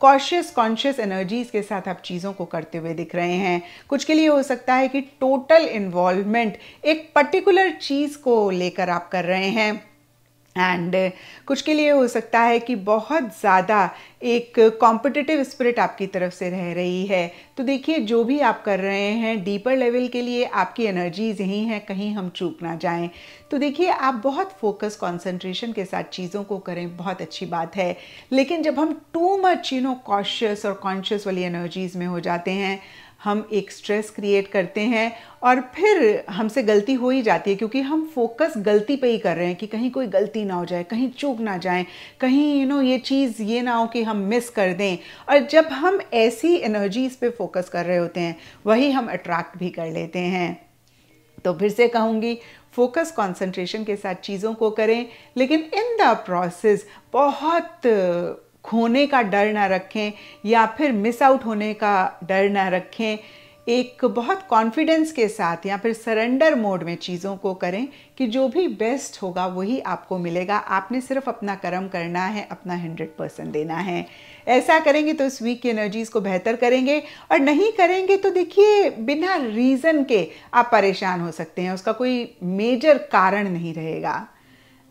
कॉशियस कॉन्शियस एनर्जीज के साथ आप चीज़ों को करते हुए दिख रहे हैं कुछ के लिए हो सकता है कि टोटल इन्वॉल्वमेंट एक पट पर्टिकुलर चीज़ को लेकर आप कर रहे हैं एंड कुछ के लिए हो सकता है कि बहुत ज़्यादा एक कॉम्पिटिटिव स्पिरिट आपकी तरफ से रह रही है तो देखिए जो भी आप कर रहे हैं डीपर लेवल के लिए आपकी एनर्जीज यही हैं कहीं हम चूक ना जाएं तो देखिए आप बहुत फोकस कंसंट्रेशन के साथ चीज़ों को करें बहुत अच्छी बात है लेकिन जब हम too much you know cautious और कॉन्शियस वाली एनर्जीज़ में हो जाते हैं हम एक स्ट्रेस क्रिएट करते हैं और फिर हमसे गलती हो ही जाती है क्योंकि हम फोकस गलती पे ही कर रहे हैं कि कहीं कोई गलती ना हो जाए कहीं चूक ना जाए कहीं यू you नो know, ये चीज़ ये ना हो कि हम मिस कर दें और जब हम ऐसी एनर्जीज़ पे फोकस कर रहे होते हैं वही हम अट्रैक्ट भी कर लेते हैं तो फिर से कहूँगी फोकस कंसंट्रेशन के साथ चीज़ों को करें लेकिन इन द प्रोसेस बहुत खोने का डर ना रखें या फिर मिस आउट होने का डर ना रखें एक बहुत कॉन्फिडेंस के साथ या फिर सरेंडर मोड में चीज़ों को करें कि जो भी बेस्ट होगा वही आपको मिलेगा आपने सिर्फ अपना कर्म करना है अपना हंड्रेड परसेंट देना है ऐसा करेंगे तो इस वीक की एनर्जीज़ को बेहतर करेंगे और नहीं करेंगे तो देखिए बिना रीज़न के आप परेशान हो सकते हैं उसका कोई मेजर कारण नहीं रहेगा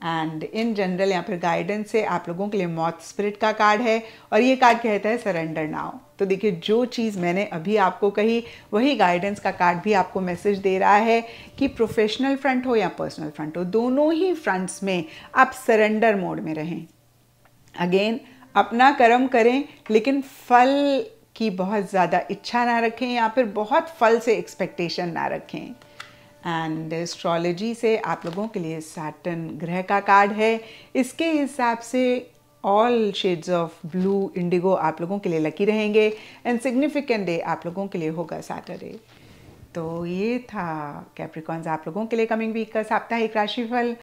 एंड इन जनरल या फिर गाइडेंस से आप लोगों के लिए मौत स्पिरिट का कार्ड है और ये कार्ड कहता है सरेंडर नाउ तो देखिए जो चीज़ मैंने अभी आपको कही वही गाइडेंस का कार्ड भी आपको मैसेज दे रहा है कि प्रोफेशनल फ्रंट हो या पर्सनल फ्रंट हो दोनों ही फ्रंट्स में आप सरेंडर मोड में रहें अगेन अपना कर्म करें लेकिन फल की बहुत ज़्यादा इच्छा ना रखें या फिर बहुत फल से एक्सपेक्टेशन ना रखें एंड एस्ट्रोलॉजी से आप लोगों के लिए सैटन ग्रह का कार्ड है इसके हिसाब से all shades of blue indigo आप लोगों के लिए लकी रहेंगे एंड सिग्निफिकेंट डे आप लोगों के लिए होगा सैटरडे तो ये था कैप्रिकॉन्स आप लोगों के लिए कमिंग वीक का साप्ताहिक राशिफल